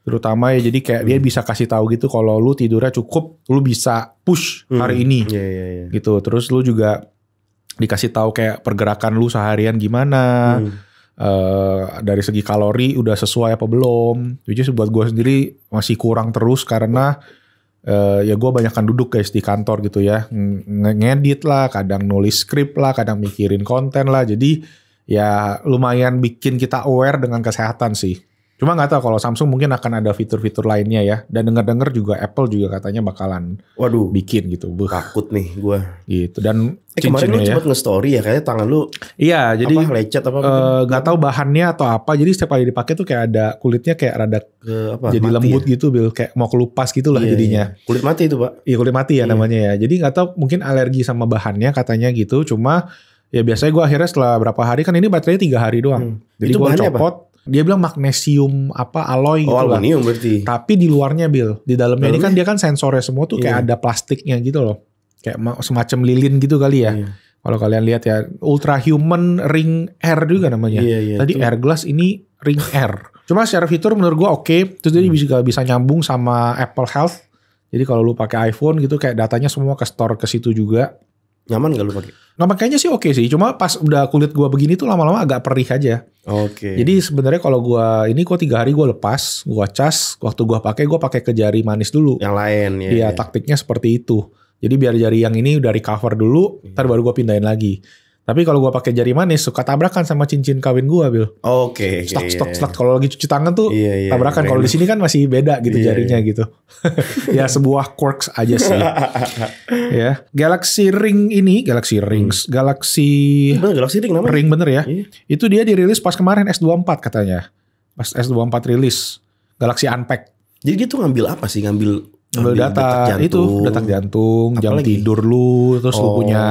terutama ya jadi kayak hmm. dia bisa kasih tahu gitu kalau lu tidurnya cukup lu bisa push hari hmm. ini yeah, yeah, yeah. gitu terus lu juga dikasih tahu kayak pergerakan lu seharian gimana hmm. uh, dari segi kalori udah sesuai apa belum which is buat gue sendiri masih kurang terus karena uh, ya gue kan duduk guys di kantor gitu ya ngedit lah kadang nulis skrip lah kadang mikirin konten lah jadi ya lumayan bikin kita aware dengan kesehatan sih Cuma nggak tahu kalau Samsung mungkin akan ada fitur-fitur lainnya ya. Dan dengar-dengar juga Apple juga katanya bakalan waduh bikin gitu. Buh. Takut nih gue. Gitu dan eh, kemarin lu ya. cepet nge-story ya kayaknya tangan lu. Iya, jadi apa, lecet apa eh, gitu. nggak uh, tahu bahannya atau apa. Jadi setiap kali dipakai tuh kayak ada kulitnya kayak rada ke apa, jadi lembut ya? gitu, Bil. kayak mau kelupas gitu lah iya, jadinya. Iya. Kulit mati itu, Pak. Iya, kulit mati ya iya. namanya ya. Jadi nggak tahu mungkin alergi sama bahannya katanya gitu. Cuma ya biasanya gue akhirnya setelah berapa hari kan ini baterainya tiga hari doang. Hmm. Jadi gue copot. Apa? dia bilang magnesium apa alloy oh, gitu aluminium lah. berarti. Tapi di luarnya Bill, di dalamnya ini kan dia kan sensornya semua tuh kayak yeah. ada plastiknya gitu loh. Kayak semacam lilin gitu kali ya. Yeah. Kalau kalian lihat ya Ultra Human Ring Air juga namanya. Yeah, yeah, Tadi Air Glass ini Ring Air. Cuma secara fitur menurut gua oke, okay. terus hmm. dia juga bisa nyambung sama Apple Health. Jadi kalau lu pakai iPhone gitu kayak datanya semua ke store ke situ juga. Nyaman gak lu pakai? Nah makanya sih oke okay sih. Cuma pas udah kulit gua begini tuh lama-lama agak perih aja. Oke. Okay. Jadi sebenarnya kalau gua ini gua tiga hari gua lepas, gua cas. Waktu gua pakai gua pakai ke jari manis dulu. Yang lain ya. Iya ya. taktiknya seperti itu. Jadi biar jari yang ini udah recover dulu, ya. ntar baru gua pindahin lagi. Tapi kalau gua pakai jari manis suka tabrakan sama cincin kawin gua, Bil. Oke. Okay, iya, stok yeah, iya. stok Kalau lagi cuci tangan tuh yeah, yeah, tabrakan. Iya. Kalau di sini kan masih beda gitu yeah, jarinya yeah. gitu. ya sebuah quirks aja sih. ya. Galaxy Ring ini, Galaxy Rings, hmm. Galaxy bener, Galaxy Ring namanya. Ring bener ya. Yeah. Itu dia dirilis pas kemarin S24 katanya. Pas S24 rilis. Galaxy Unpack. Jadi dia ngambil apa sih? Ngambil ngambil data detak jantung. itu, detak jantung, Apalagi? jam tidur lu, terus oh. lu punya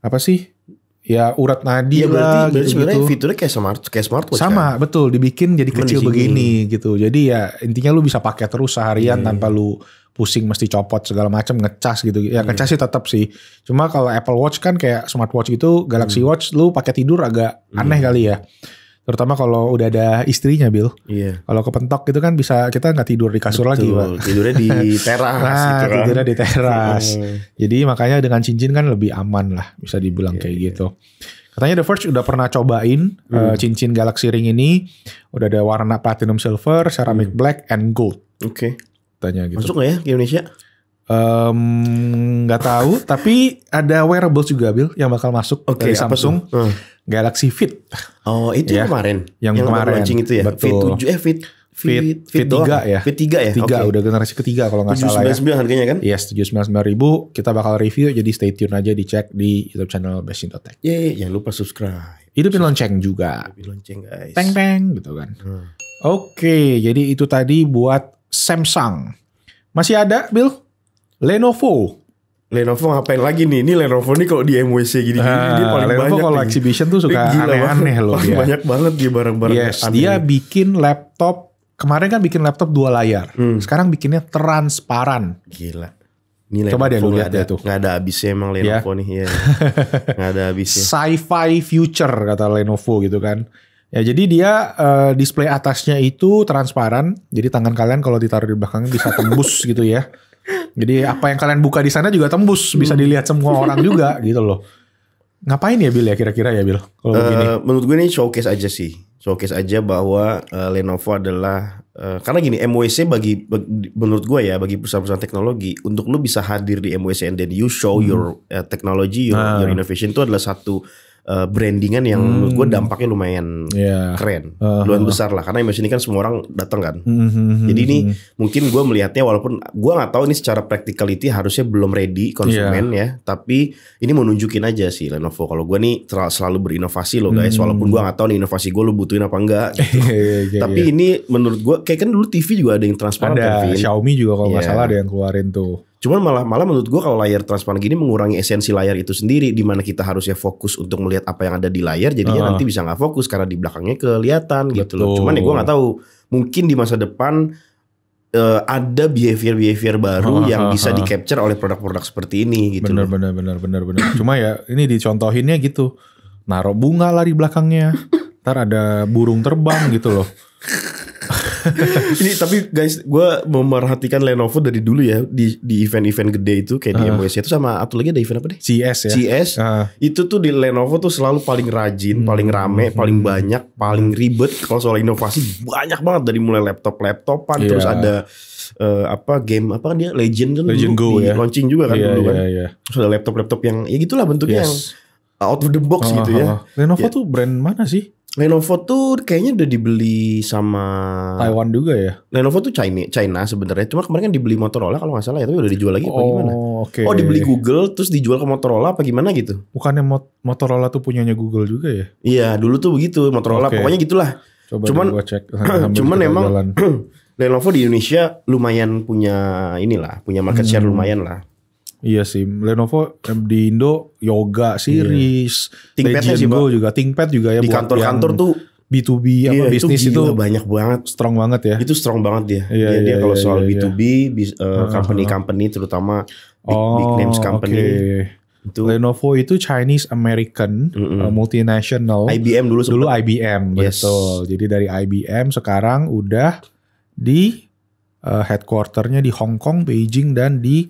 apa sih? ya urat nadi ya, lah berarti gitu, berarti gitu. fiturnya kayak smart kayak smartwatch sama kan? betul dibikin jadi Cuman kecil begini gitu jadi ya intinya lu bisa pakai terus seharian hmm. tanpa iya. lu pusing mesti copot segala macam ngecas gitu ya hmm. Iya. ngecas sih tetap sih cuma kalau Apple Watch kan kayak smartwatch gitu Galaxy hmm. Watch lu pakai tidur agak hmm. aneh kali ya terutama kalau udah ada istrinya Bill. Iya. Kalau kepentok gitu kan bisa kita nggak tidur di kasur Betul, lagi, Pak. Tidurnya di teras nah, gitu kan. tidurnya di teras. Hmm. Jadi makanya dengan cincin kan lebih aman lah, bisa dibilang yeah, kayak yeah. Iya. gitu. Katanya The Verge udah pernah cobain hmm. uh, cincin Galaxy Ring ini, udah ada warna platinum silver, ceramic hmm. black and gold. Oke. Okay. Tanya gitu. Masuk gak ya ke Indonesia? Um, nggak tahu, tapi ada wearable juga Bill yang bakal masuk okay, dari Samsung. Hmm. Galaxy Fit. Oh, itu ya, yang kemarin. Yang, yang kemarin launching itu ya. Betul. Fit 7 eh Fit Fit, Fit, Fit 3 ya. Fit 3 ya. 3 okay. udah generasi ketiga kalau nggak salah ya. 799 harganya kan? Yes, 799 ribu. Kita bakal review jadi stay tune aja dicek di YouTube channel Bestin.tech. Yeay, jangan lupa subscribe. Hidupin lonceng juga. Hidupin lonceng guys. Peng peng gitu kan. Hmm. Oke, okay, jadi itu tadi buat Samsung. Masih ada, Bill? Lenovo Lenovo ngapain lagi nih? Ini Lenovo nih kalau di MWC gini, uh, dia ah, paling Lenovo banyak. Lenovo kalau exhibition tuh suka aneh-aneh loh dia. Banyak banget dia barang-barang yes, aneh. Dia bikin laptop kemarin kan bikin laptop dua layar. Hmm. Sekarang bikinnya transparan. Gila. Ini Coba deh lu lihat deh tuh. Gak ada habisnya emang ya. Lenovo yeah. nih ya. gak ada habisnya. Sci-fi future kata Lenovo gitu kan. Ya jadi dia uh, display atasnya itu transparan. Jadi tangan kalian kalau ditaruh di belakangnya bisa tembus gitu ya. Jadi apa yang kalian buka di sana juga tembus, bisa hmm. dilihat semua orang juga gitu loh. Ngapain ya Bill ya kira-kira ya Bill? Kalau uh, begini. Menurut gue ini showcase aja sih. Showcase aja bahwa uh, Lenovo adalah uh, karena gini MWC bagi, bagi menurut gue ya bagi perusahaan-perusahaan teknologi untuk lu bisa hadir di MWC and then you show hmm. your uh, technology, your, uh. your nah. innovation itu adalah satu uh, brandingan yang hmm. gue dampaknya lumayan yeah. keren, uh-huh. lumayan besar lah. Karena image ini kan semua orang datang kan. Mm-hmm. Jadi ini mungkin gue melihatnya walaupun gue nggak tahu ini secara practicality harusnya belum ready konsumen yeah. ya, tapi ini menunjukin aja sih Lenovo. Kalau gue nih selalu berinovasi loh guys, hmm. walaupun gue nggak tahu nih inovasi gue lo butuhin apa enggak. Gitu. Iya, iya, iya, tapi ini menurut gue kayak kan dulu TV juga ada yang transparan. Ada kan, Xiaomi juga kalau nggak salah ada yang keluarin tuh. Cuman malah malah menurut gue kalau layar transparan gini mengurangi esensi layar itu sendiri di mana kita harusnya fokus untuk melihat apa yang ada di layar jadinya uh. nanti bisa nggak fokus karena di belakangnya kelihatan Betul. gitu loh. Cuman ya gue nggak tahu mungkin di masa depan uh, ada behavior-behavior baru uh, yang uh, bisa uh. di capture oleh produk-produk seperti ini gitu. Bener loh. bener bener bener bener. Cuma ya ini dicontohinnya gitu. Naruh bunga lah di belakangnya. Ntar ada burung terbang gitu loh. ini tapi guys, gue memerhatikan Lenovo dari dulu ya di di event-event gede itu kayak uh. di ah. MWC itu sama atau lagi ada event apa deh? CS ya. CS. Uh. Ah. Itu tuh di Lenovo tuh selalu paling rajin, hmm. paling rame, hmm. paling banyak, paling ribet kalau soal inovasi banyak banget dari mulai laptop-laptopan yeah. terus ada uh, apa game apa kan dia Legend kan Legend dulu Go, di ya. launching juga kan yeah, dulu iya, kan. Yeah, yeah. Terus laptop-laptop yang ya gitulah bentuknya yes. yang out of the box uh, gitu ya. Lenovo yeah. tuh brand mana sih? Lenovo tuh kayaknya udah dibeli sama Taiwan juga ya. Lenovo tuh China, China sebenarnya. Cuma kemarin kan dibeli Motorola kalau nggak salah ya, tapi udah dijual lagi oh, apa gimana? Okay. Oh, dibeli Google terus dijual ke Motorola apa gimana gitu? Bukannya Mot Motorola tuh punyanya Google juga ya? Iya, dulu tuh begitu Motorola, okay. pokoknya gitulah. Coba cuman gua cek. cuman emang Lenovo di Indonesia lumayan punya inilah, punya market share hmm. lumayan lah. Iya sih, Lenovo di Indo Yoga series, iya. ThinkPad Go juga ThinkPad juga ya di kantor-kantor tuh B2B iya, apa bisnis itu, itu banyak banget strong banget ya. Itu strong banget dia. Iya, dia, iya, dia kalau iya, soal iya, B2B iya. eh, company-company uh, company -company, terutama big, oh, big names company. Okay. Itu. Lenovo itu Chinese American mm -hmm. uh, multinational. IBM dulu sempat. dulu IBM yes. betul. Jadi dari IBM sekarang udah di uh, headquarternya di Hong Kong, Beijing dan di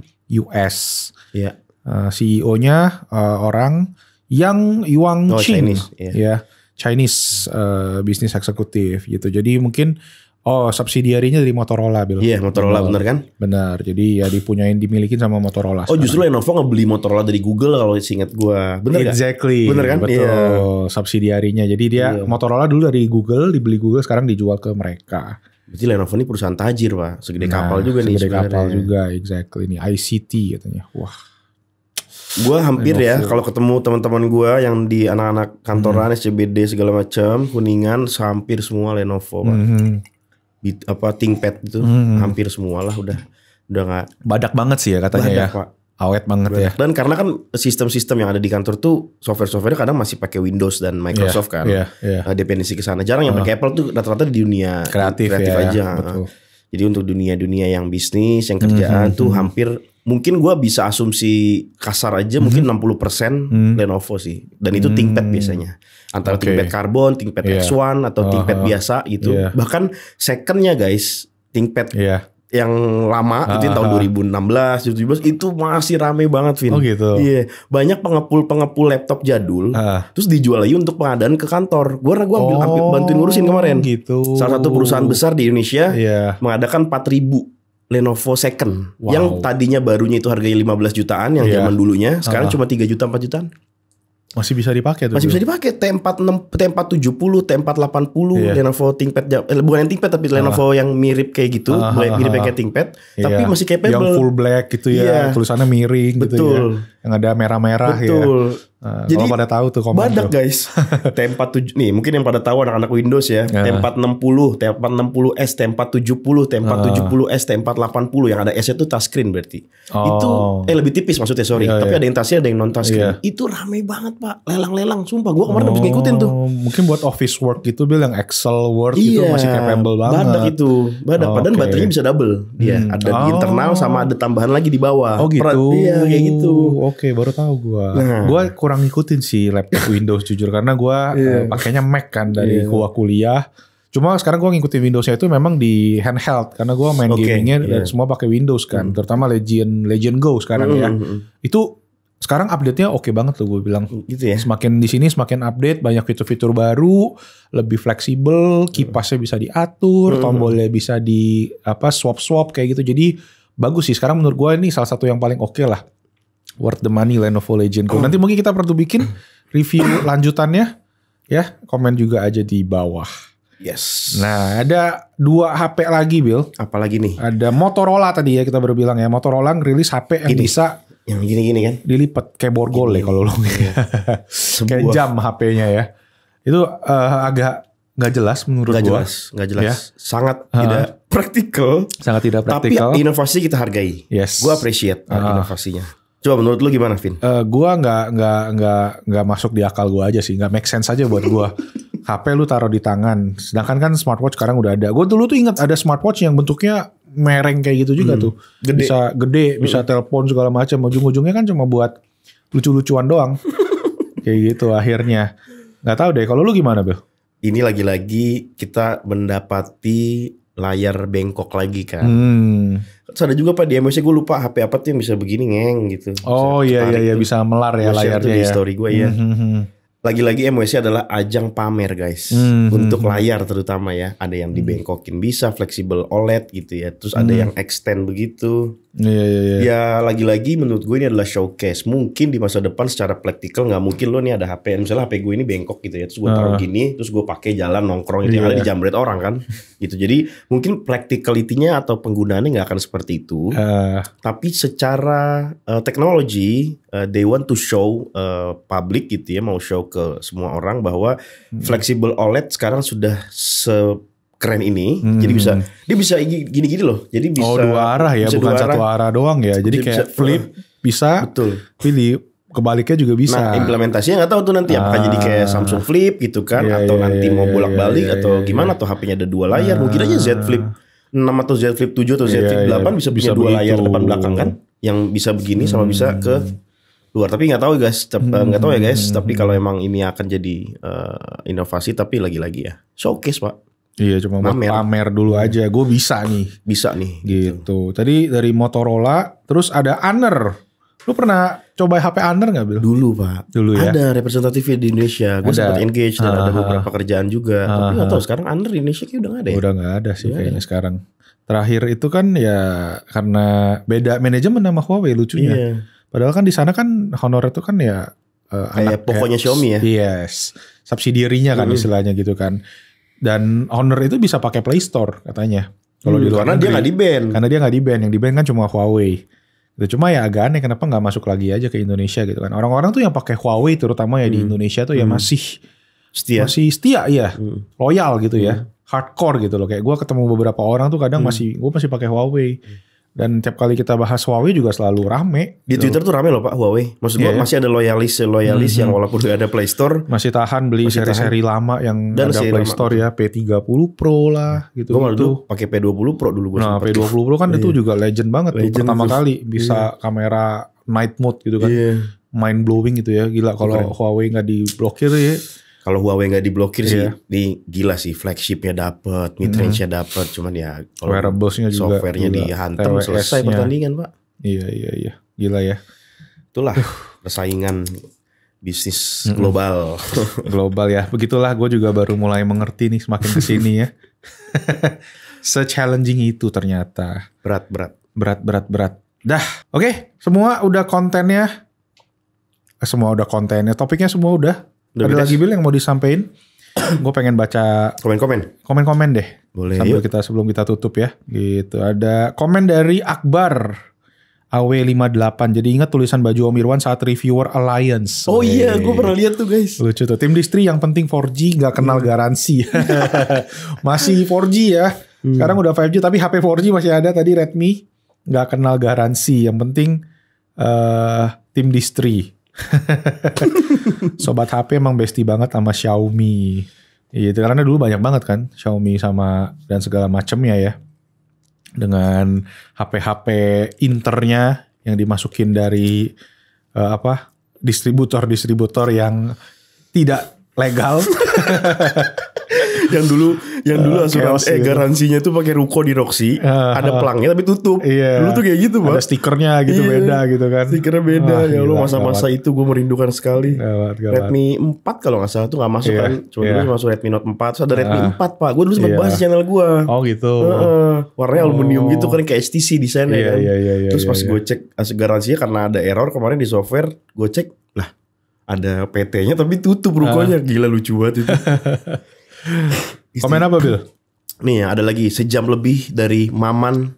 US. Yeah. Iya. Uh, CEO-nya uh, eh, orang yang Yuang oh, Qing, Chinese, yeah. ya Chinese uh, business executive gitu. Jadi mungkin oh subsidiarinya dari Motorola bilang. Iya yeah, Motorola bener kan? Bener. Jadi ya dipunyain dimiliki sama Motorola. Oh sekarang. justru Lenovo ngebeli Motorola dari Google kalau seingat gua. Bener exactly. Gak? Bener kan? Betul. Yeah. Subsidiarinya. Jadi dia yeah. Motorola dulu dari Google dibeli Google sekarang dijual ke mereka. Berarti Lenovo ini perusahaan tajir pak, segede nah, kapal juga segede nih. Segede kapal ya. juga, exactly nih ICT katanya. Wah. gua hampir ya kalau ketemu teman-teman gua yang di anak-anak kantoran hmm. SCBD segala macam, kuningan hampir semua Lenovo pak. Hmm. Bit, apa ThinkPad itu hmm. hampir semua lah udah udah nggak badak banget sih ya katanya badak, ya. Pak awet banget ya. Dan karena kan sistem-sistem yang ada di kantor tuh software-softwarenya kadang masih pakai Windows dan iya, Microsoft yeah, kan. Yeah, iya, iya. yeah. dependensi ke sana. Jarang uh. yang pakai uh-huh. Apple tuh rata-rata di dunia kreatif, kreatif ya, aja. Betul. Jadi untuk dunia-dunia yang bisnis, yang kerjaan mm -hmm. tuh mm-hmm. hampir mungkin gua bisa asumsi kasar aja mm -hmm. mungkin 60% mm-hmm. persen mm. Lenovo sih. Dan itu ThinkPad biasanya. Antara okay. ThinkPad Carbon, ThinkPad yeah. X1 atau uh -huh. ThinkPad biasa gitu. Yeah. Bahkan secondnya guys ThinkPad yeah yang lama uh, itu tahun 2016 ah, 2017 ah, ah. itu masih rame banget Vin. Oh gitu. Iya, yeah. banyak pengepul-pengepul laptop jadul Uh. terus dijual lagi untuk pengadaan ke kantor. Gua gua ambil, oh, ambil bantuin ngurusin kemarin. gitu. Salah satu perusahaan besar di Indonesia yeah. mengadakan 4000 Lenovo Second wow. yang tadinya barunya itu harganya 15 jutaan yang yeah. zaman dulunya sekarang uh. cuma 3 juta 4 jutaan. Masih bisa dipakai tuh. Masih bisa dipakai T46, T470, T480, yeah. Lenovo ThinkPad eh, bukan yang ThinkPad tapi ah. Lenovo yang mirip kayak gitu, ah, ah mirip ah, kayak ThinkPad, yeah. tapi masih capable. Yang full black gitu ya, yeah. tulisannya miring Betul. gitu ya yang ada merah-merah ya. Betul. Nah, Jadi pada tahu tuh komando. Badak guys. t 47 nih, mungkin yang pada tahu anak-anak Windows ya. T460, T460S, T470, T470S, T480 yang ada S itu touchscreen berarti. Oh. Itu eh lebih tipis maksudnya sorry, yeah, tapi yeah. ada yang touchscreen ada yang non touchscreen. Yeah. Itu rame banget, Pak. Lelang-lelang sumpah gua kemarin oh, habis ngikutin tuh. Oh, mungkin buat office work gitu bilang Excel Word yeah. itu iya. masih capable banget. Badak itu. Badak oh, padahal okay. baterainya bisa double. Iya. hmm. ada oh. internal sama ada tambahan lagi di bawah. Oh gitu. Iya, kayak gitu. Oke. Oke, baru tahu gue. Nah. Gue kurang ngikutin sih laptop Windows jujur karena gue iya. yeah. pakainya Mac kan dari yeah. gua kuliah. Cuma sekarang gue ngikutin Windowsnya itu memang di handheld karena gue main okay. gamingnya yeah. dan semua pakai Windows kan, hmm. terutama Legend Legend Go sekarang hmm. ya. Hmm, hmm. Itu sekarang update-nya oke okay banget loh gue bilang. Hmm, gitu ya. Semakin di sini semakin update, banyak fitur-fitur baru, lebih fleksibel, kipasnya bisa diatur, hmm. tombolnya bisa di apa swap-swap kayak gitu. Jadi bagus sih. Sekarang menurut gue ini salah satu yang paling oke okay lah worth the money Lenovo Legion Go. Oh. Nanti mungkin kita perlu bikin review lanjutannya ya. Komen juga aja di bawah. Yes. Nah, ada dua HP lagi, Bill. Apalagi nih? Ada Motorola tadi ya kita baru bilang ya. Motorola rilis HP yang Ini. bisa yang gini-gini kan? Dilipat kayak borgol ya kalau lo. Iya. kayak jam HP-nya ya. Itu uh, agak nggak jelas menurut gak gua. jelas, nggak jelas. Ya. Sangat uh, tidak praktikal. Sangat tidak praktikal. Tapi inovasi kita hargai. Yes. Gua appreciate uh, inovasinya. Coba menurut lu gimana, Vin? Uh, gua nggak nggak nggak nggak masuk di akal gua aja sih, nggak make sense aja buat gua. HP lu taruh di tangan, sedangkan kan smartwatch sekarang udah ada. Gue dulu tuh inget ada smartwatch yang bentuknya mereng kayak gitu juga hmm. tuh, gede. bisa gede, hmm. bisa telepon segala macam. Ujung-ujungnya kan cuma buat lucu-lucuan doang, kayak gitu akhirnya. Nggak tahu deh, kalau lu gimana, Bel? Ini lagi-lagi kita mendapati layar bengkok lagi kan. Hmm. Terus ada juga pak di MSC gue lupa HP apa tuh yang bisa begini ngeng gitu. Oh iya iya iya bisa melar ya layarnya ya. Di story gue ya. Mm-hmm. Lagi-lagi MWC adalah ajang pamer guys hmm, hmm untuk layar terutama ya. Ada yang dibengkokin bisa, fleksibel OLED gitu ya. Terus hmm. ada yang extend begitu. Iya, iya, iya. Ya lagi-lagi menurut gue ini adalah showcase. Mungkin di masa depan secara praktikal nggak mungkin lo nih ada HP. Misalnya HP gue ini bengkok gitu ya. Terus gue taruh uh. gini, terus gue pakai jalan nongkrong gitu. Iya. Yang ada di jambret orang kan. gitu. Jadi mungkin practicality-nya atau penggunaannya nggak akan seperti itu. Uh. Tapi secara uh, teknologi, uh, they want to show uh, public gitu ya. Mau show ke semua orang bahwa hmm. flexible OLED sekarang sudah se keren ini. Hmm. Jadi bisa dia bisa gini-gini loh. Jadi oh, bisa Oh, dua arah ya, bukan arah. satu arah doang ya. Jadi jadi kayak bisa, flip eh, bisa betul. Pilih kebaliknya juga bisa. Nah, implementasinya nggak tahu tuh nanti apakah jadi kayak ah. Samsung Flip gitu kan yeah, atau yeah, nanti yeah, mau iya, bolak-balik yeah, yeah, atau iya, iya. gimana yeah. atau HP-nya ada dua layar. Ah. Mungkin aja Z Flip 6 atau Z Flip 7 atau Z Flip 8 yeah, bisa punya bisa dua layar depan belakang kan yang bisa begini hmm. sama bisa ke hmm. luar tapi nggak tahu guys eh, nggak tahu ya guys hmm. tapi kalau emang ini akan jadi uh, inovasi tapi lagi-lagi ya showcase pak Iya cuma buat pamer, dulu iya. aja. Gue bisa nih. Bisa nih. Gitu. gitu. Tadi dari Motorola, terus ada Honor. Lu pernah coba HP Honor gak Bil? Dulu pak. Dulu ya. Ada representatif di Indonesia. Gue sempat engage dan ada beberapa kerjaan juga. Aha. Tapi gak tau sekarang Honor di Indonesia kayak udah gak ada. Ya? Udah nggak ada sih udah kayaknya ada. sekarang. Terakhir itu kan ya karena beda manajemen sama Huawei lucunya. Iya. Padahal kan di sana kan Honor itu kan ya uh, kayak anak pokoknya Xiaomi ya. Yes. Subsidiarinya kan hmm. istilahnya gitu kan dan Honor itu bisa pakai Play Store katanya. Kalau hmm, di luar karena dia nggak di ban. Karena dia nggak di ban. Yang di ban kan cuma Huawei. Itu Cuma ya agak aneh kenapa nggak masuk lagi aja ke Indonesia gitu kan. Orang-orang tuh yang pakai Huawei terutama ya hmm. di Indonesia tuh ya hmm. masih setia. Masih setia ya. Hmm. Loyal gitu ya. Hmm. Hardcore gitu loh. Kayak gue ketemu beberapa orang tuh kadang hmm. masih gue masih pakai Huawei. Hmm dan tiap kali kita bahas Huawei juga selalu rame. Di Twitter tuh rame loh Pak Huawei. Maksud yeah. masih ada loyalis loyalis -hmm. yang walaupun gak ada Play Store masih tahan beli seri-seri lama yang Dan ada Play Store ya P30 Pro lah gitu. Gue malah pakai P20 Pro dulu gue. Nah P20 Pro kan itu iya. juga legend banget. Legend tuh. pertama terus. kali bisa yeah. kamera night mode gitu kan. Yeah. Mind blowing gitu ya. Gila kalau Huawei nggak diblokir ya kalau Huawei nggak diblokir yeah. sih di iya. gila sih flagshipnya dapat mid range nya hmm. dapat cuman ya wearablesnya juga softwarenya dihantam selesai pertandingan pak iya iya iya gila ya itulah persaingan bisnis hmm. global global ya begitulah gue juga baru mulai mengerti nih semakin kesini ya se challenging itu ternyata berat berat berat berat berat dah oke okay, semua udah kontennya eh, semua udah kontennya topiknya semua udah ada Ada lagi Bill yang mau disampaikan? gue pengen baca komen-komen. Komen-komen deh. Boleh. Sambil yuk. kita sebelum kita tutup ya. Gitu. Ada komen dari Akbar. AW58. Jadi ingat tulisan baju Om Irwan saat reviewer Alliance. Oh Wey. iya, gue pernah lihat tuh guys. Lucu tuh. Tim distri yang penting 4G nggak kenal hmm. garansi. masih 4G ya. Hmm. Sekarang udah 5G tapi HP 4G masih ada tadi Redmi nggak kenal garansi. Yang penting eh uh, tim distri Sobat HP emang besti banget sama Xiaomi. Iya, karena dulu banyak banget kan Xiaomi sama dan segala macamnya ya. Dengan HP-HP internya yang dimasukin dari uh, apa? distributor-distributor yang tidak legal. yang dulu yang dulu uh, asuransi gitu. eh garansinya tuh pakai ruko di Roxy, uh, ada eh. pelangnya tapi tutup. Iya. Dulu tuh kayak gitu, Bang. Ada stikernya gitu iya. beda gitu kan. Stikernya beda. Wah, ya lu masa-masa itu gue merindukan sekali. Gawat, gawat. Redmi 4 kalau gak salah tuh gak masuk yeah. kan. Cuma yeah. dulu masuk Redmi Note 4, terus ada Redmi uh, ah. 4, Pak. Gue dulu sempat yeah. bahas channel gue. Oh gitu. Uh, warnanya oh. aluminium gitu oh. kan kayak HTC desainnya yeah, kan. Yeah, yeah, yeah, terus yeah, pas yeah. gue cek garansinya karena ada error kemarin di software, gue cek lah ada PT-nya tapi tutup rukonya. Uh. Gila lucu banget itu. Komen apa Bill? Nih ada lagi sejam lebih dari Maman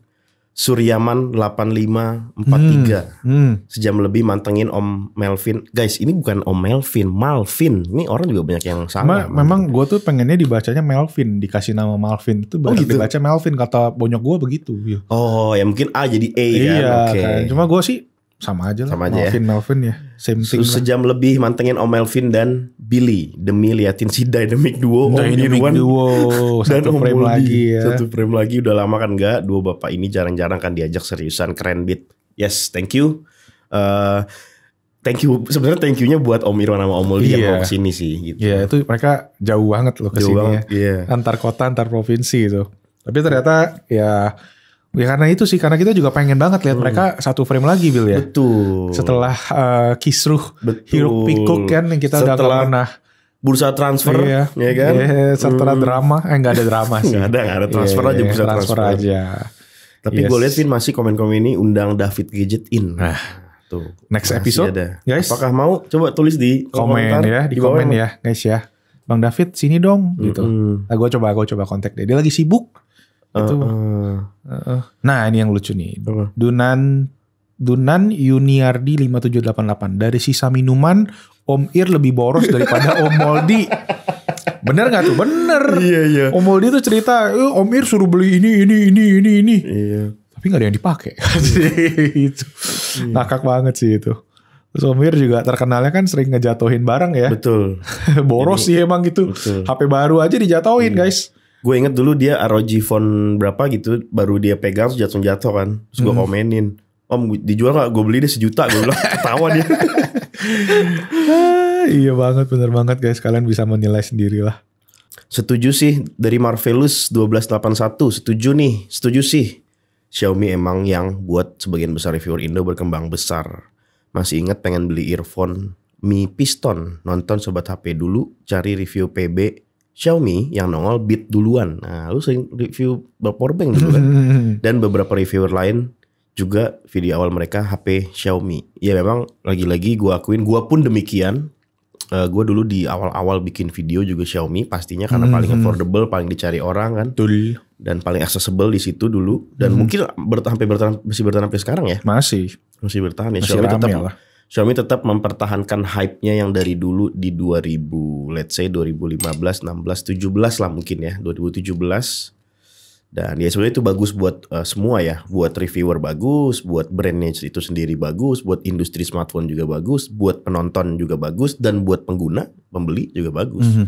Suryaman 8543. Hmm, hmm. Sejam lebih mantengin Om Melvin. Guys, ini bukan Om Melvin, Malvin. Ini orang juga banyak yang sama Ma, memang gue tuh pengennya dibacanya Melvin, dikasih nama Malvin. Itu oh, gitu? dibaca Melvin kata bonyok gue begitu. Oh, ya mungkin A jadi A iya, kan. Okay. Kan. Cuma gue sih sama aja lah. Sama aja ya. Melvin, ya. Melvin ya. Same thing Sejam lah. lebih mantengin Om Melvin dan Billy demi liatin si Dynamic Duo Om Dynamic Irwan Duo dan satu Om frame lagi ya. Satu frame lagi udah lama kan enggak dua bapak ini jarang-jarang kan diajak seriusan keren bit. Yes, thank you. Uh, thank you sebenarnya thank you-nya buat Om Irwan sama Om Mulia yeah. yang iya. mau kesini sih gitu. yeah, itu mereka jauh banget loh kesini jauh banget, ya. Yeah. Antar kota, antar provinsi itu. Tapi ternyata ya Ya karena itu sih, karena kita juga pengen banget lihat hmm. mereka satu frame lagi Bill ya. Betul. Setelah uh, kisruh hiruk pikuk kan yang kita Setelah udah pernah bursa transfer iya. ya kan. Yeah, setelah hmm. drama, eh enggak ada drama sih. Enggak ada, enggak ada iya, transfer yeah, aja iya, bursa transfer, transfer aja. Tapi yes. gue lihat Vin masih komen-komen ini undang David Gadget in. Nah, tuh. Next masih episode ada. guys. Apakah mau coba tulis di komen komentar, ya, di, di komen ya guys ya. Bang David sini dong mm -hmm. gitu. Nah, gue coba gue coba kontak dia. Dia lagi sibuk. Uh, gitu. Uh, nah ini yang lucu nih. Apa? Dunan Dunan Yuniardi 5788 dari sisa minuman Om Ir lebih boros daripada Om Moldi. Bener gak tuh? Bener. Iya iya. Om Moldi tuh cerita eh, Om Ir suruh beli ini ini ini ini ini. Iya. Tapi gak ada yang dipakai. Iya. itu iya. banget sih itu. Terus Om Ir juga terkenalnya kan sering ngejatuhin barang ya. Betul. boros Jadi, sih emang gitu. Betul. HP baru aja dijatuhin iya. guys gue inget dulu dia ROG phone berapa gitu baru dia pegang terus jatuh jatuh kan terus gue hmm. komenin om dijual gak gue beli deh sejuta gue bilang ketawa dia ah, iya banget bener banget guys kalian bisa menilai sendiri lah setuju sih dari Marvelous 1281 setuju nih setuju sih Xiaomi emang yang buat sebagian besar reviewer Indo berkembang besar masih inget pengen beli earphone Mi Piston nonton sobat HP dulu cari review PB Xiaomi yang nongol beat duluan. Nah, lu sering review power bank dulu kan. Dan beberapa reviewer lain juga video awal mereka HP Xiaomi. Ya memang lagi-lagi gua akuin gua pun demikian. Uh, eh, gue dulu di awal-awal bikin video juga Xiaomi pastinya karena hmm. paling affordable, paling dicari orang kan. Betul. Dan paling accessible di situ dulu dan hmm. mungkin bertahan sampai bertahan masih bertahan sampai sekarang ya. Masih. Masih bertahan ya masih Xiaomi tetap. lah Xiaomi tetap mempertahankan hype-nya yang dari dulu di 2000, let's say 2015, 16, 17 lah mungkin ya, 2017. Dan ya sebenarnya itu bagus buat uh, semua ya, buat reviewer bagus, buat brandnya itu sendiri bagus, buat industri smartphone juga bagus, buat penonton juga bagus, dan buat pengguna, pembeli juga bagus. Mm -hmm.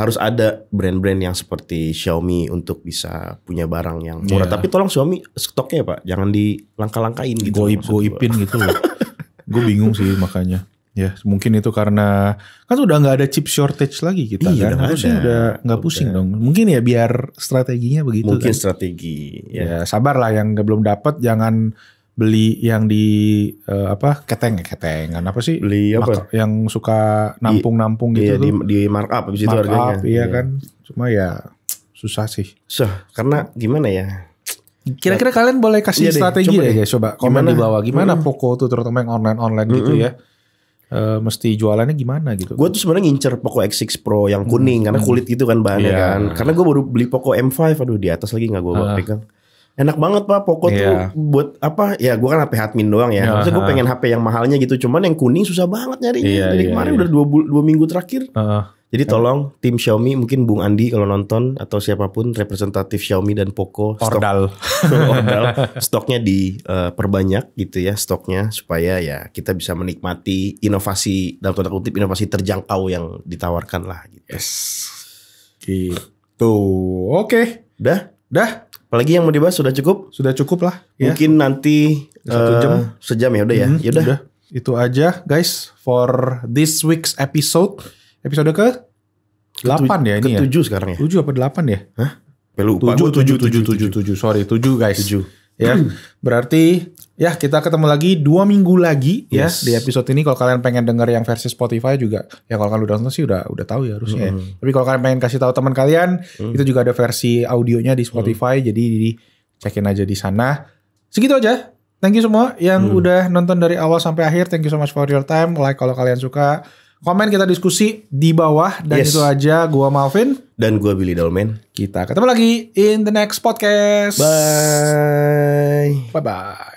Harus ada brand-brand yang seperti Xiaomi untuk bisa punya barang yang murah. Yeah. Tapi tolong Xiaomi stoknya ya Pak, jangan dilangka-langkain gitu. Goip-goipin gitu loh. Gue bingung sih makanya. Ya mungkin itu karena kan udah nggak ada chip shortage lagi kita iya, kan harusnya udah nggak pusing dong. Mungkin ya biar strateginya begitu. Mungkin kan? strategi. Ya. ya sabar lah yang belum dapat jangan beli yang di uh, apa keteng ketengan apa sih beli apa yang suka nampung nampung iya, gitu iya, tuh. di, di markup markup, itu harganya iya, iya kan cuma ya susah sih susah so, karena gimana ya Kira-kira nah, kalian boleh kasih iya strategi deh, coba ya? guys, coba komen di bawah gimana hmm. Poco tuh terutama yang online-online hmm. gitu ya. Uh, mesti jualannya gimana gitu? Gue tuh sebenarnya ngincer Poco X6 Pro yang kuning hmm. karena kulit gitu kan bahannya yeah. kan. Karena gue baru beli Poco M5, aduh di atas lagi nggak gue uh. Ah. pegang. Enak banget pak Poco yeah. tuh iya. buat apa? Ya gue kan HP admin doang ya. Iya. Maksudnya gue pengen HP yang mahalnya gitu. Cuman yang kuning susah banget nyari. Yeah, Jadi yeah, kemarin yeah. udah dua, dua minggu terakhir. Uh. Jadi ya. tolong tim Xiaomi mungkin Bung Andi kalau nonton atau siapapun representatif Xiaomi dan Poco stok, ordal stoknya diperbanyak eh, uh, gitu ya stoknya supaya ya kita bisa menikmati inovasi dalam tanda kutip inovasi terjangkau yang ditawarkan lah gitu. Yes. Gitu. Oke. Okay. Dah? Dah. Apalagi yang mau dibahas sudah cukup? Sudah cukup lah. Ya. Mungkin nanti satu eh, jam uh, sejam ya udah ya. Mhm, ya udah. Itu aja guys for this week's episode. Episode ke 8 Ketu ya ini ke ya. 7 sekarang ya. 7 apa 8 ya? Hah? Lupa. 7, 7, 7, 7, 7, sorry 7 guys. 7. Ya, berarti ya kita ketemu lagi dua minggu lagi ya, yes. ya di episode ini kalau kalian pengen denger yang versi Spotify juga ya kalau kalian udah nonton sih udah udah tahu ya harusnya mm -hmm. ya. tapi kalau kalian pengen kasih tahu teman kalian mm. -hmm. itu juga ada versi audionya di Spotify mm. -hmm. jadi di cekin aja di sana segitu aja thank you semua yang mm. -hmm. udah nonton dari awal sampai akhir thank you so much for your time like kalau kalian suka komen kita diskusi di bawah dan yes. itu aja gua Malvin dan gua Billy Dolmen. Kita ketemu lagi in the next podcast. Bye. Bye bye.